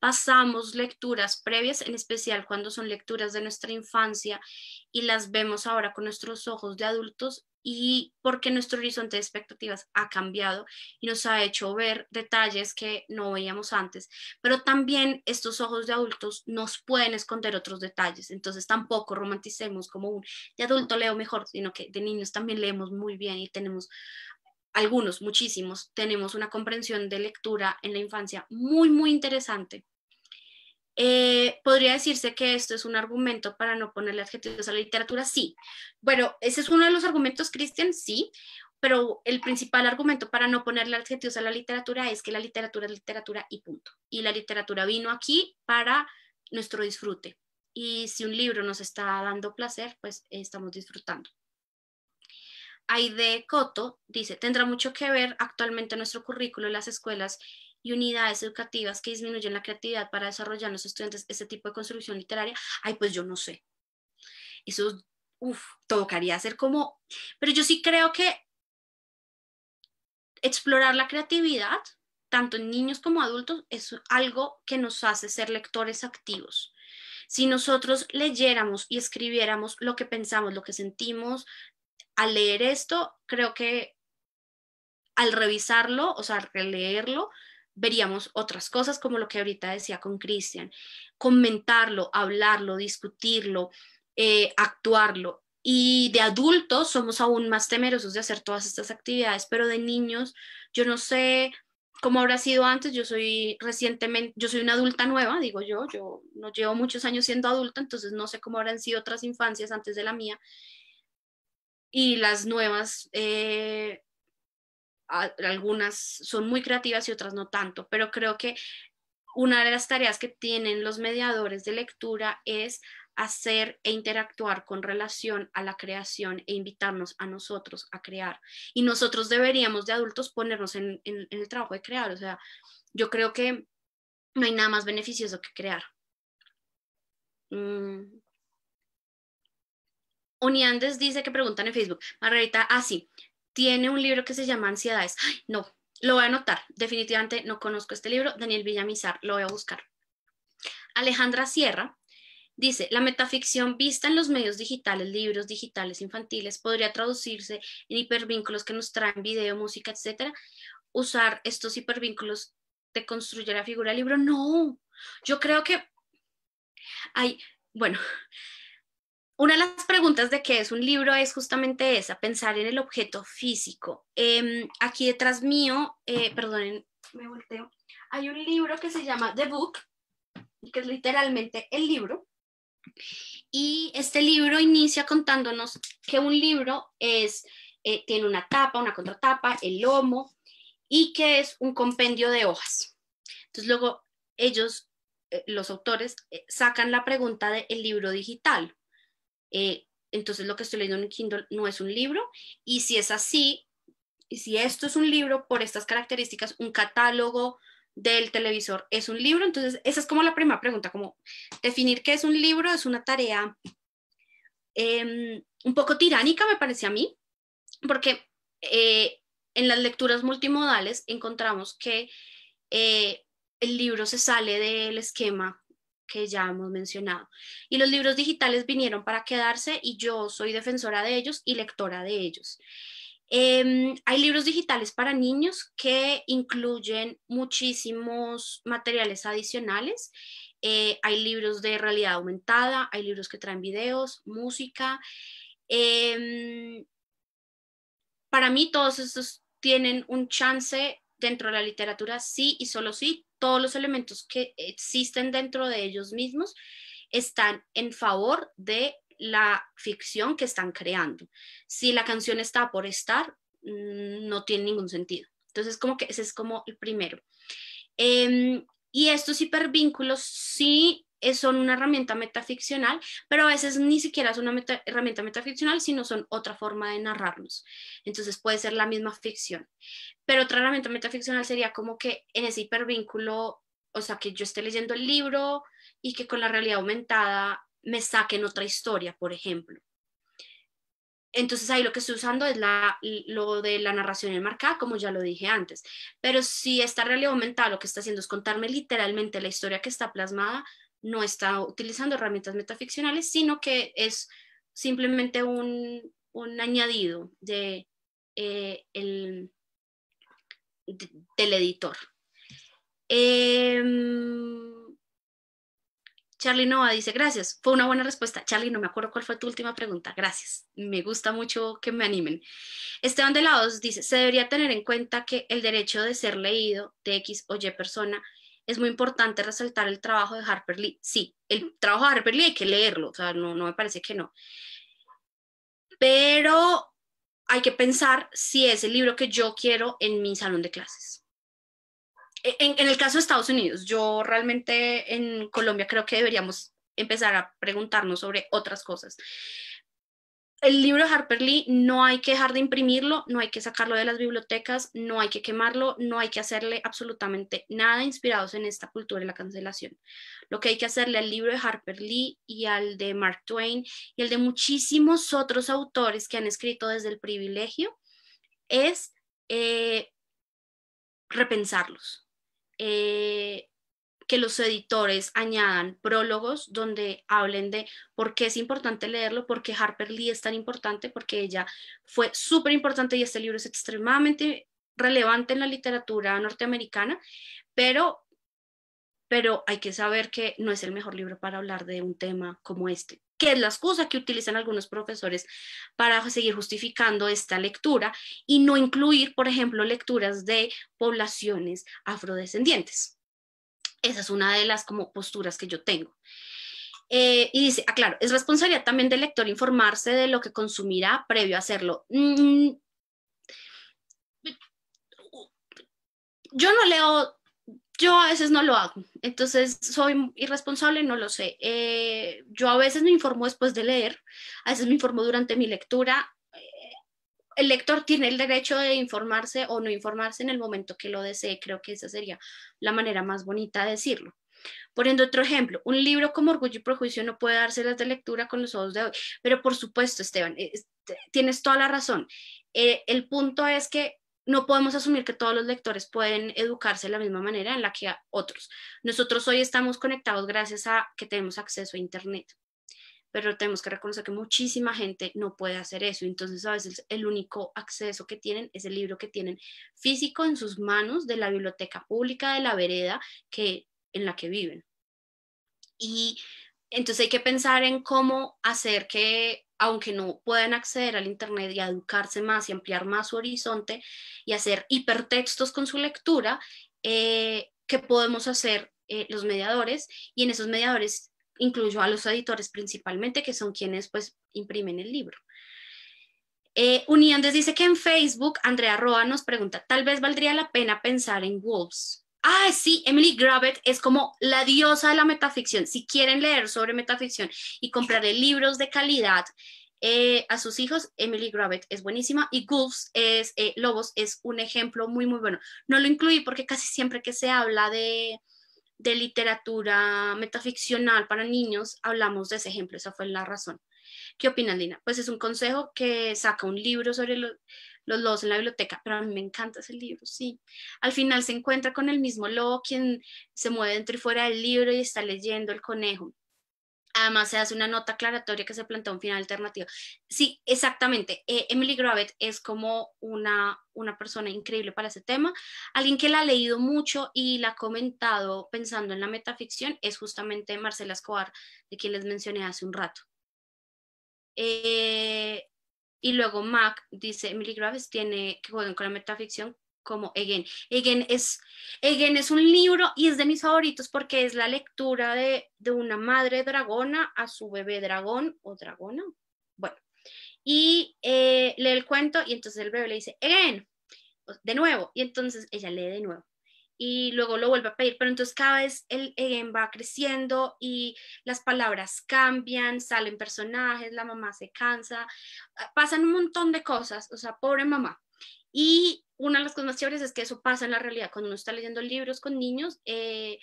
pasamos lecturas previas, en especial cuando son lecturas de nuestra infancia y las vemos ahora con nuestros ojos de adultos y porque nuestro horizonte de expectativas ha cambiado y nos ha hecho ver detalles que no veíamos antes. Pero también estos ojos de adultos nos pueden esconder otros detalles, entonces tampoco romanticemos como un de adulto leo mejor, sino que de niños también leemos muy bien y tenemos algunos, muchísimos, tenemos una comprensión de lectura en la infancia muy, muy interesante eh, ¿Podría decirse que esto es un argumento para no ponerle adjetivos a la literatura? Sí. Bueno, ese es uno de los argumentos, Cristian, sí, pero el principal argumento para no ponerle adjetivos a la literatura es que la literatura es literatura y punto. Y la literatura vino aquí para nuestro disfrute. Y si un libro nos está dando placer, pues eh, estamos disfrutando. Aide Coto dice, tendrá mucho que ver actualmente nuestro currículo en las escuelas y unidades educativas que disminuyen la creatividad para desarrollar en los estudiantes ese tipo de construcción literaria, ay, pues yo no sé. Eso, uff, tocaría hacer como, pero yo sí creo que explorar la creatividad, tanto en niños como adultos, es algo que nos hace ser lectores activos. Si nosotros leyéramos y escribiéramos lo que pensamos, lo que sentimos al leer esto, creo que al revisarlo, o sea, al releerlo, veríamos otras cosas como lo que ahorita decía con Cristian, comentarlo, hablarlo, discutirlo, eh, actuarlo. Y de adultos somos aún más temerosos de hacer todas estas actividades, pero de niños, yo no sé cómo habrá sido antes, yo soy recientemente, yo soy una adulta nueva, digo yo, yo no llevo muchos años siendo adulta, entonces no sé cómo habrán sido otras infancias antes de la mía. Y las nuevas eh, algunas son muy creativas y otras no tanto, pero creo que una de las tareas que tienen los mediadores de lectura es hacer e interactuar con relación a la creación e invitarnos a nosotros a crear. Y nosotros deberíamos de adultos ponernos en, el trabajo de crear. O sea, yo creo que no hay nada más beneficioso que crear. Oniandes mm. dice que preguntan en Facebook. Margarita, ah, sí, tiene un libro que se llama Ansiedades. no, lo voy a anotar. Definitivamente no conozco este libro. Daniel Villamizar, lo voy a buscar. Alejandra Sierra dice, la metaficción vista en los medios digitales, libros digitales infantiles, podría traducirse en hipervínculos que nos traen video, música, etc. Usar estos hipervínculos te construye la figura del libro. No, yo creo que hay, bueno, una de las preguntas de qué es un libro es justamente esa, pensar en el objeto físico. Em, aquí detrás mío, eh, perdonen, me volteo, hay un libro que se llama The Book, que es literalmente el libro. Y este libro inicia contándonos que un libro es, eh, tiene una tapa, una contratapa, el lomo, y que es un compendio de hojas. Entonces luego ellos, eh, los autores, sacan la pregunta del libro digital eh, entonces lo que estoy leyendo en Kindle no es un libro y si es así, y si esto es un libro por estas características, un catálogo del televisor es un libro, entonces esa es como la primera pregunta, como definir qué es un libro es una tarea em, un poco tiránica me parece a mí, porque eh, en las lecturas multimodales encontramos que eh, el libro se sale del esquema que ya hemos mencionado. Y los libros digitales vinieron para quedarse y yo soy defensora de ellos y lectora de ellos. Em, hay libros digitales para niños que incluyen muchísimos materiales adicionales. Eh, hay libros de realidad aumentada, hay libros que traen videos, música. Em, para mí todos estos tienen un chance dentro de la literatura sí y solo sí todos los elementos que existen dentro de ellos mismos están en favor de la ficción que están creando. Si la canción está por estar, mm, no tiene ningún sentido. Entonces, como que ese es como el primero. Em, y estos hipervínculos sí son una herramienta metaficcional, pero a veces ni siquiera es una herramienta metaficcional, sino son otra forma de narrarnos. Entonces puede ser la misma ficción. Pero otra herramienta metaficcional sería como que en ese hipervínculo, o sea, que yo esté leyendo el libro y que con la realidad aumentada me saquen otra historia, por ejemplo. Entonces ahí lo que estoy usando es la, lo de la narración enmarcada, como ya lo dije antes. Pero si esta realidad aumentada lo que está haciendo es contarme literalmente la historia que está plasmada, no está utilizando herramientas metaficcionales, sino que es simplemente un, añadido eh, de, del editor. Eh, Charlie Nova dice, gracias, fue una buena respuesta. Charlie, no me acuerdo cuál fue tu última pregunta, gracias. Me gusta mucho que me animen. Esteban de la dice, se debería tener en cuenta que el derecho de ser leído de X o Y persona es muy importante resaltar el trabajo de Harper Lee. Sí, el trabajo de Harper Lee hay que leerlo, o sea, no, no me parece que no. Pero hay que pensar si es el libro que yo quiero en mi salón de clases. E, en, en, el caso de Estados Unidos, yo realmente en Colombia creo que deberíamos empezar a preguntarnos sobre otras cosas el libro de Harper Lee no hay que dejar de imprimirlo, no hay que sacarlo de las bibliotecas, no hay que quemarlo, no hay que hacerle absolutamente nada inspirados en esta cultura de la cancelación. Lo que hay que hacerle al libro de Harper Lee y al de Mark Twain y al de muchísimos otros autores que han escrito desde el privilegio es eh, repensarlos, eh, que los editores añadan prólogos donde hablen de por qué es importante leerlo, por qué Harper Lee es tan importante, porque ella fue súper importante y este libro es extremadamente relevante en la literatura norteamericana, pero pero hay que saber que no es el mejor libro para hablar de un tema como este, que es la excusa que utilizan algunos profesores para seguir justificando esta lectura y no incluir, por ejemplo, lecturas de poblaciones afrodescendientes. Esa es una de las como posturas que yo tengo. Eh, y dice, aclaro, ah, es responsabilidad también del lector informarse de lo que consumirá previo a hacerlo. Mm, yo no leo, yo a veces no lo hago, entonces soy irresponsable, no lo sé. Eh, yo a veces me informo después de leer, a veces me informo durante mi lectura, el lector tiene el derecho de informarse o no informarse en el momento que lo desee. Creo que esa sería la manera más bonita de decirlo. Poniendo otro ejemplo, un libro como Orgullo y Prejuicio no puede dárselas de lectura con los ojos de hoy, pero por supuesto, Esteban, eh, tienes toda la razón. Eh, el punto es que no podemos asumir que todos los lectores pueden educarse de la misma manera en la que otros. Nosotros hoy estamos conectados gracias a que tenemos acceso a Internet pero tenemos que reconocer que muchísima gente no puede hacer eso. Entonces, a veces el único acceso que tienen es el libro que tienen físico en sus manos de la biblioteca pública de la vereda que, en la que viven. Y entonces hay que pensar en cómo hacer que, aunque no puedan acceder al Internet y educarse más y ampliar más su horizonte y hacer hipertextos con su lectura, eh, qué podemos hacer eh, los mediadores y en esos mediadores incluyo a los editores principalmente, que son quienes pues imprimen el libro. Eh, dice que en Facebook Andrea Roa nos pregunta, tal vez valdría la pena pensar en Wolves. Ah, sí, Emily Gravett es como la diosa de la metaficción. Si quieren leer sobre metaficción y comprarle libros de calidad eh, a sus hijos, Emily Gravett es buenísima y Wolves es, eh, Lobos es un ejemplo muy, muy bueno. No lo incluí porque casi siempre que se habla de, de literatura metaficcional para niños, hablamos de ese ejemplo, esa fue la razón. ¿Qué opinas, Lina? Pues es un consejo que saca un libro sobre los lobos en la biblioteca, pero a mí me encanta ese libro, sí. Al final se encuentra con el mismo lobo quien se mueve dentro y fuera del libro y está leyendo el conejo. Además, se hace una nota aclaratoria que se plantea un final alternativo. Sí, exactamente. Eh, Emily Gravett es como una, persona increíble para ese tema. Alguien que la ha leído mucho y la ha comentado pensando en la metaficción es justamente Marcela Escobar, de quien les mencioné hace un rato. Eh, y luego Mac dice, Emily Graves tiene que jugar con la metaficción como Egen. Egen es, es un libro y es de mis favoritos porque es la lectura de, de una madre dragona a su bebé dragón o dragona. Bueno, y eh, lee el cuento y entonces el bebé le dice, Egen, de nuevo. Y entonces ella lee de nuevo. Y luego lo vuelve a pedir, pero entonces cada vez el Egen va creciendo y las palabras cambian, salen personajes, la mamá se cansa, pasan un montón de cosas, o sea, pobre mamá. Y una de las cosas más chéveres es que eso pasa en la realidad. Cuando uno está leyendo libros con niños, eh,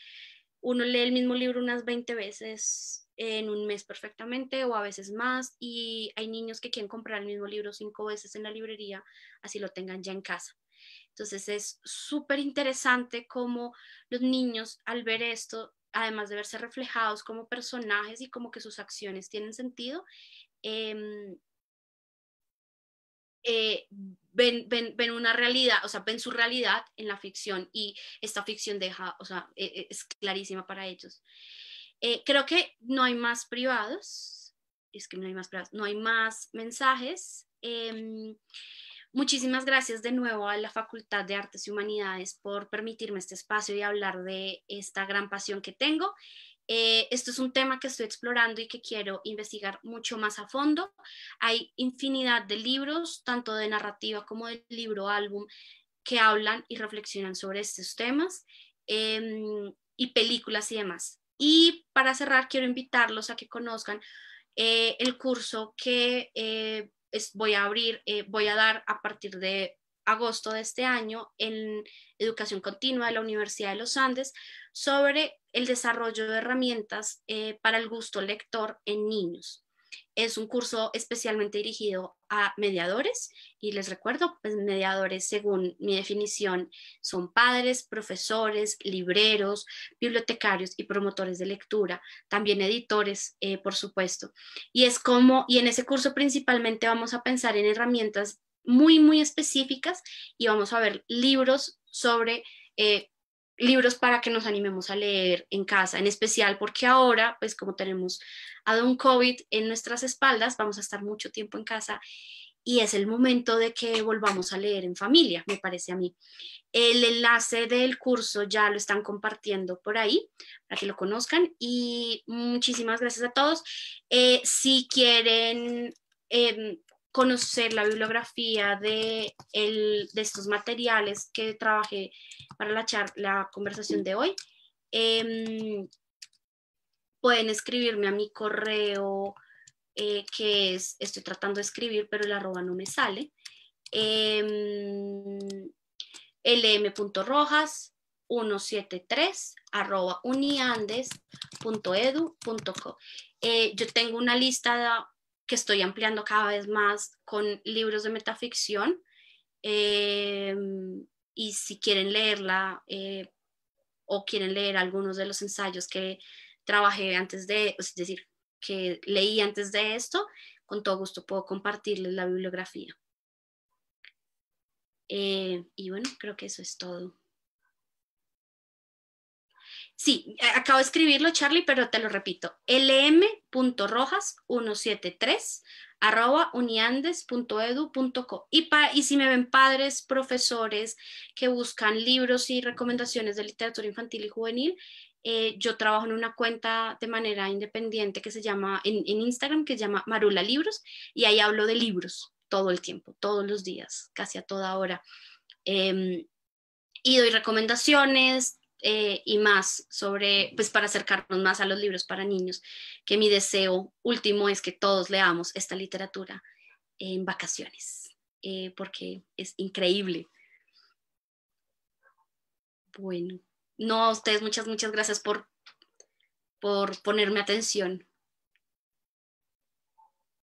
uno lee el mismo libro unas 20 veces en un mes perfectamente o a veces más y hay niños que quieren comprar el mismo libro cinco veces en la librería, así lo tengan ya en casa. Entonces es súper interesante cómo los niños al ver esto, además de verse reflejados como personajes y como que sus acciones tienen sentido, em, eh, ven, una realidad, o sea, ven su realidad en la ficción y esta ficción deja, o sea, e, e, es clarísima para ellos. Eh, creo que no hay más privados, es que no hay más privados, no hay más mensajes. Em, muchísimas gracias de nuevo a la Facultad de Artes y Humanidades por permitirme este espacio y hablar de esta gran pasión que tengo. Eh, esto es un tema que estoy explorando y que quiero investigar mucho más a fondo. Hay infinidad de libros, tanto de narrativa como de libro álbum, que hablan y reflexionan sobre estos temas em, y películas y demás. Y para cerrar, quiero invitarlos a que conozcan eh, el curso que eh, voy a abrir, voy a dar a partir de agosto de este año en Educación Continua de la Universidad de los Andes sobre el desarrollo de herramientas eh, para el gusto lector en niños. Es un curso especialmente dirigido a mediadores y les recuerdo, pues mediadores según mi definición son padres, profesores, libreros, bibliotecarios y promotores de lectura, también editores, eh, por supuesto. Y es como, y en ese curso principalmente vamos a pensar en herramientas muy, muy específicas y vamos a ver libros sobre eh, libros para que nos animemos a leer en casa, en especial porque ahora, pues como tenemos a Don COVID en nuestras espaldas, vamos a estar mucho tiempo en casa y es el momento de que volvamos a leer en familia, me parece a mí. El enlace del curso ya lo están compartiendo por ahí para que lo conozcan y muchísimas gracias a todos. Eh, si quieren em, conocer la bibliografía de, de estos materiales que trabajé para la, la conversación de hoy, em, pueden escribirme a mi correo eh, que es, estoy tratando de escribir, pero el arroba no me sale, em, lm.rojas 173 arroba uniandes.edu.co. Eh, yo tengo una lista que estoy ampliando cada vez más con libros de metaficción. Eh, y si quieren leerla eh, o quieren leer algunos de los ensayos que trabajé antes de, es decir, que leí antes de esto, con todo gusto puedo compartirles la bibliografía. Eh, y bueno, creo que eso es todo. Sí, acabo de escribirlo, Charlie, pero te lo repito. lm.rojas173 arroba uniandes.edu.co y, y si me ven padres, profesores que buscan libros y recomendaciones de literatura infantil y juvenil, eh, yo trabajo en una cuenta de manera independiente que se llama, en, Instagram, que se llama Marula Libros y ahí hablo de libros todo el tiempo, todos los días, casi a toda hora. Em, y doy recomendaciones, eh, y más sobre, pues para acercarnos más a los libros para niños, que mi deseo último es que todos leamos esta literatura en vacaciones, eh, porque es increíble. Bueno, no a ustedes, muchas, muchas gracias por, por ponerme atención.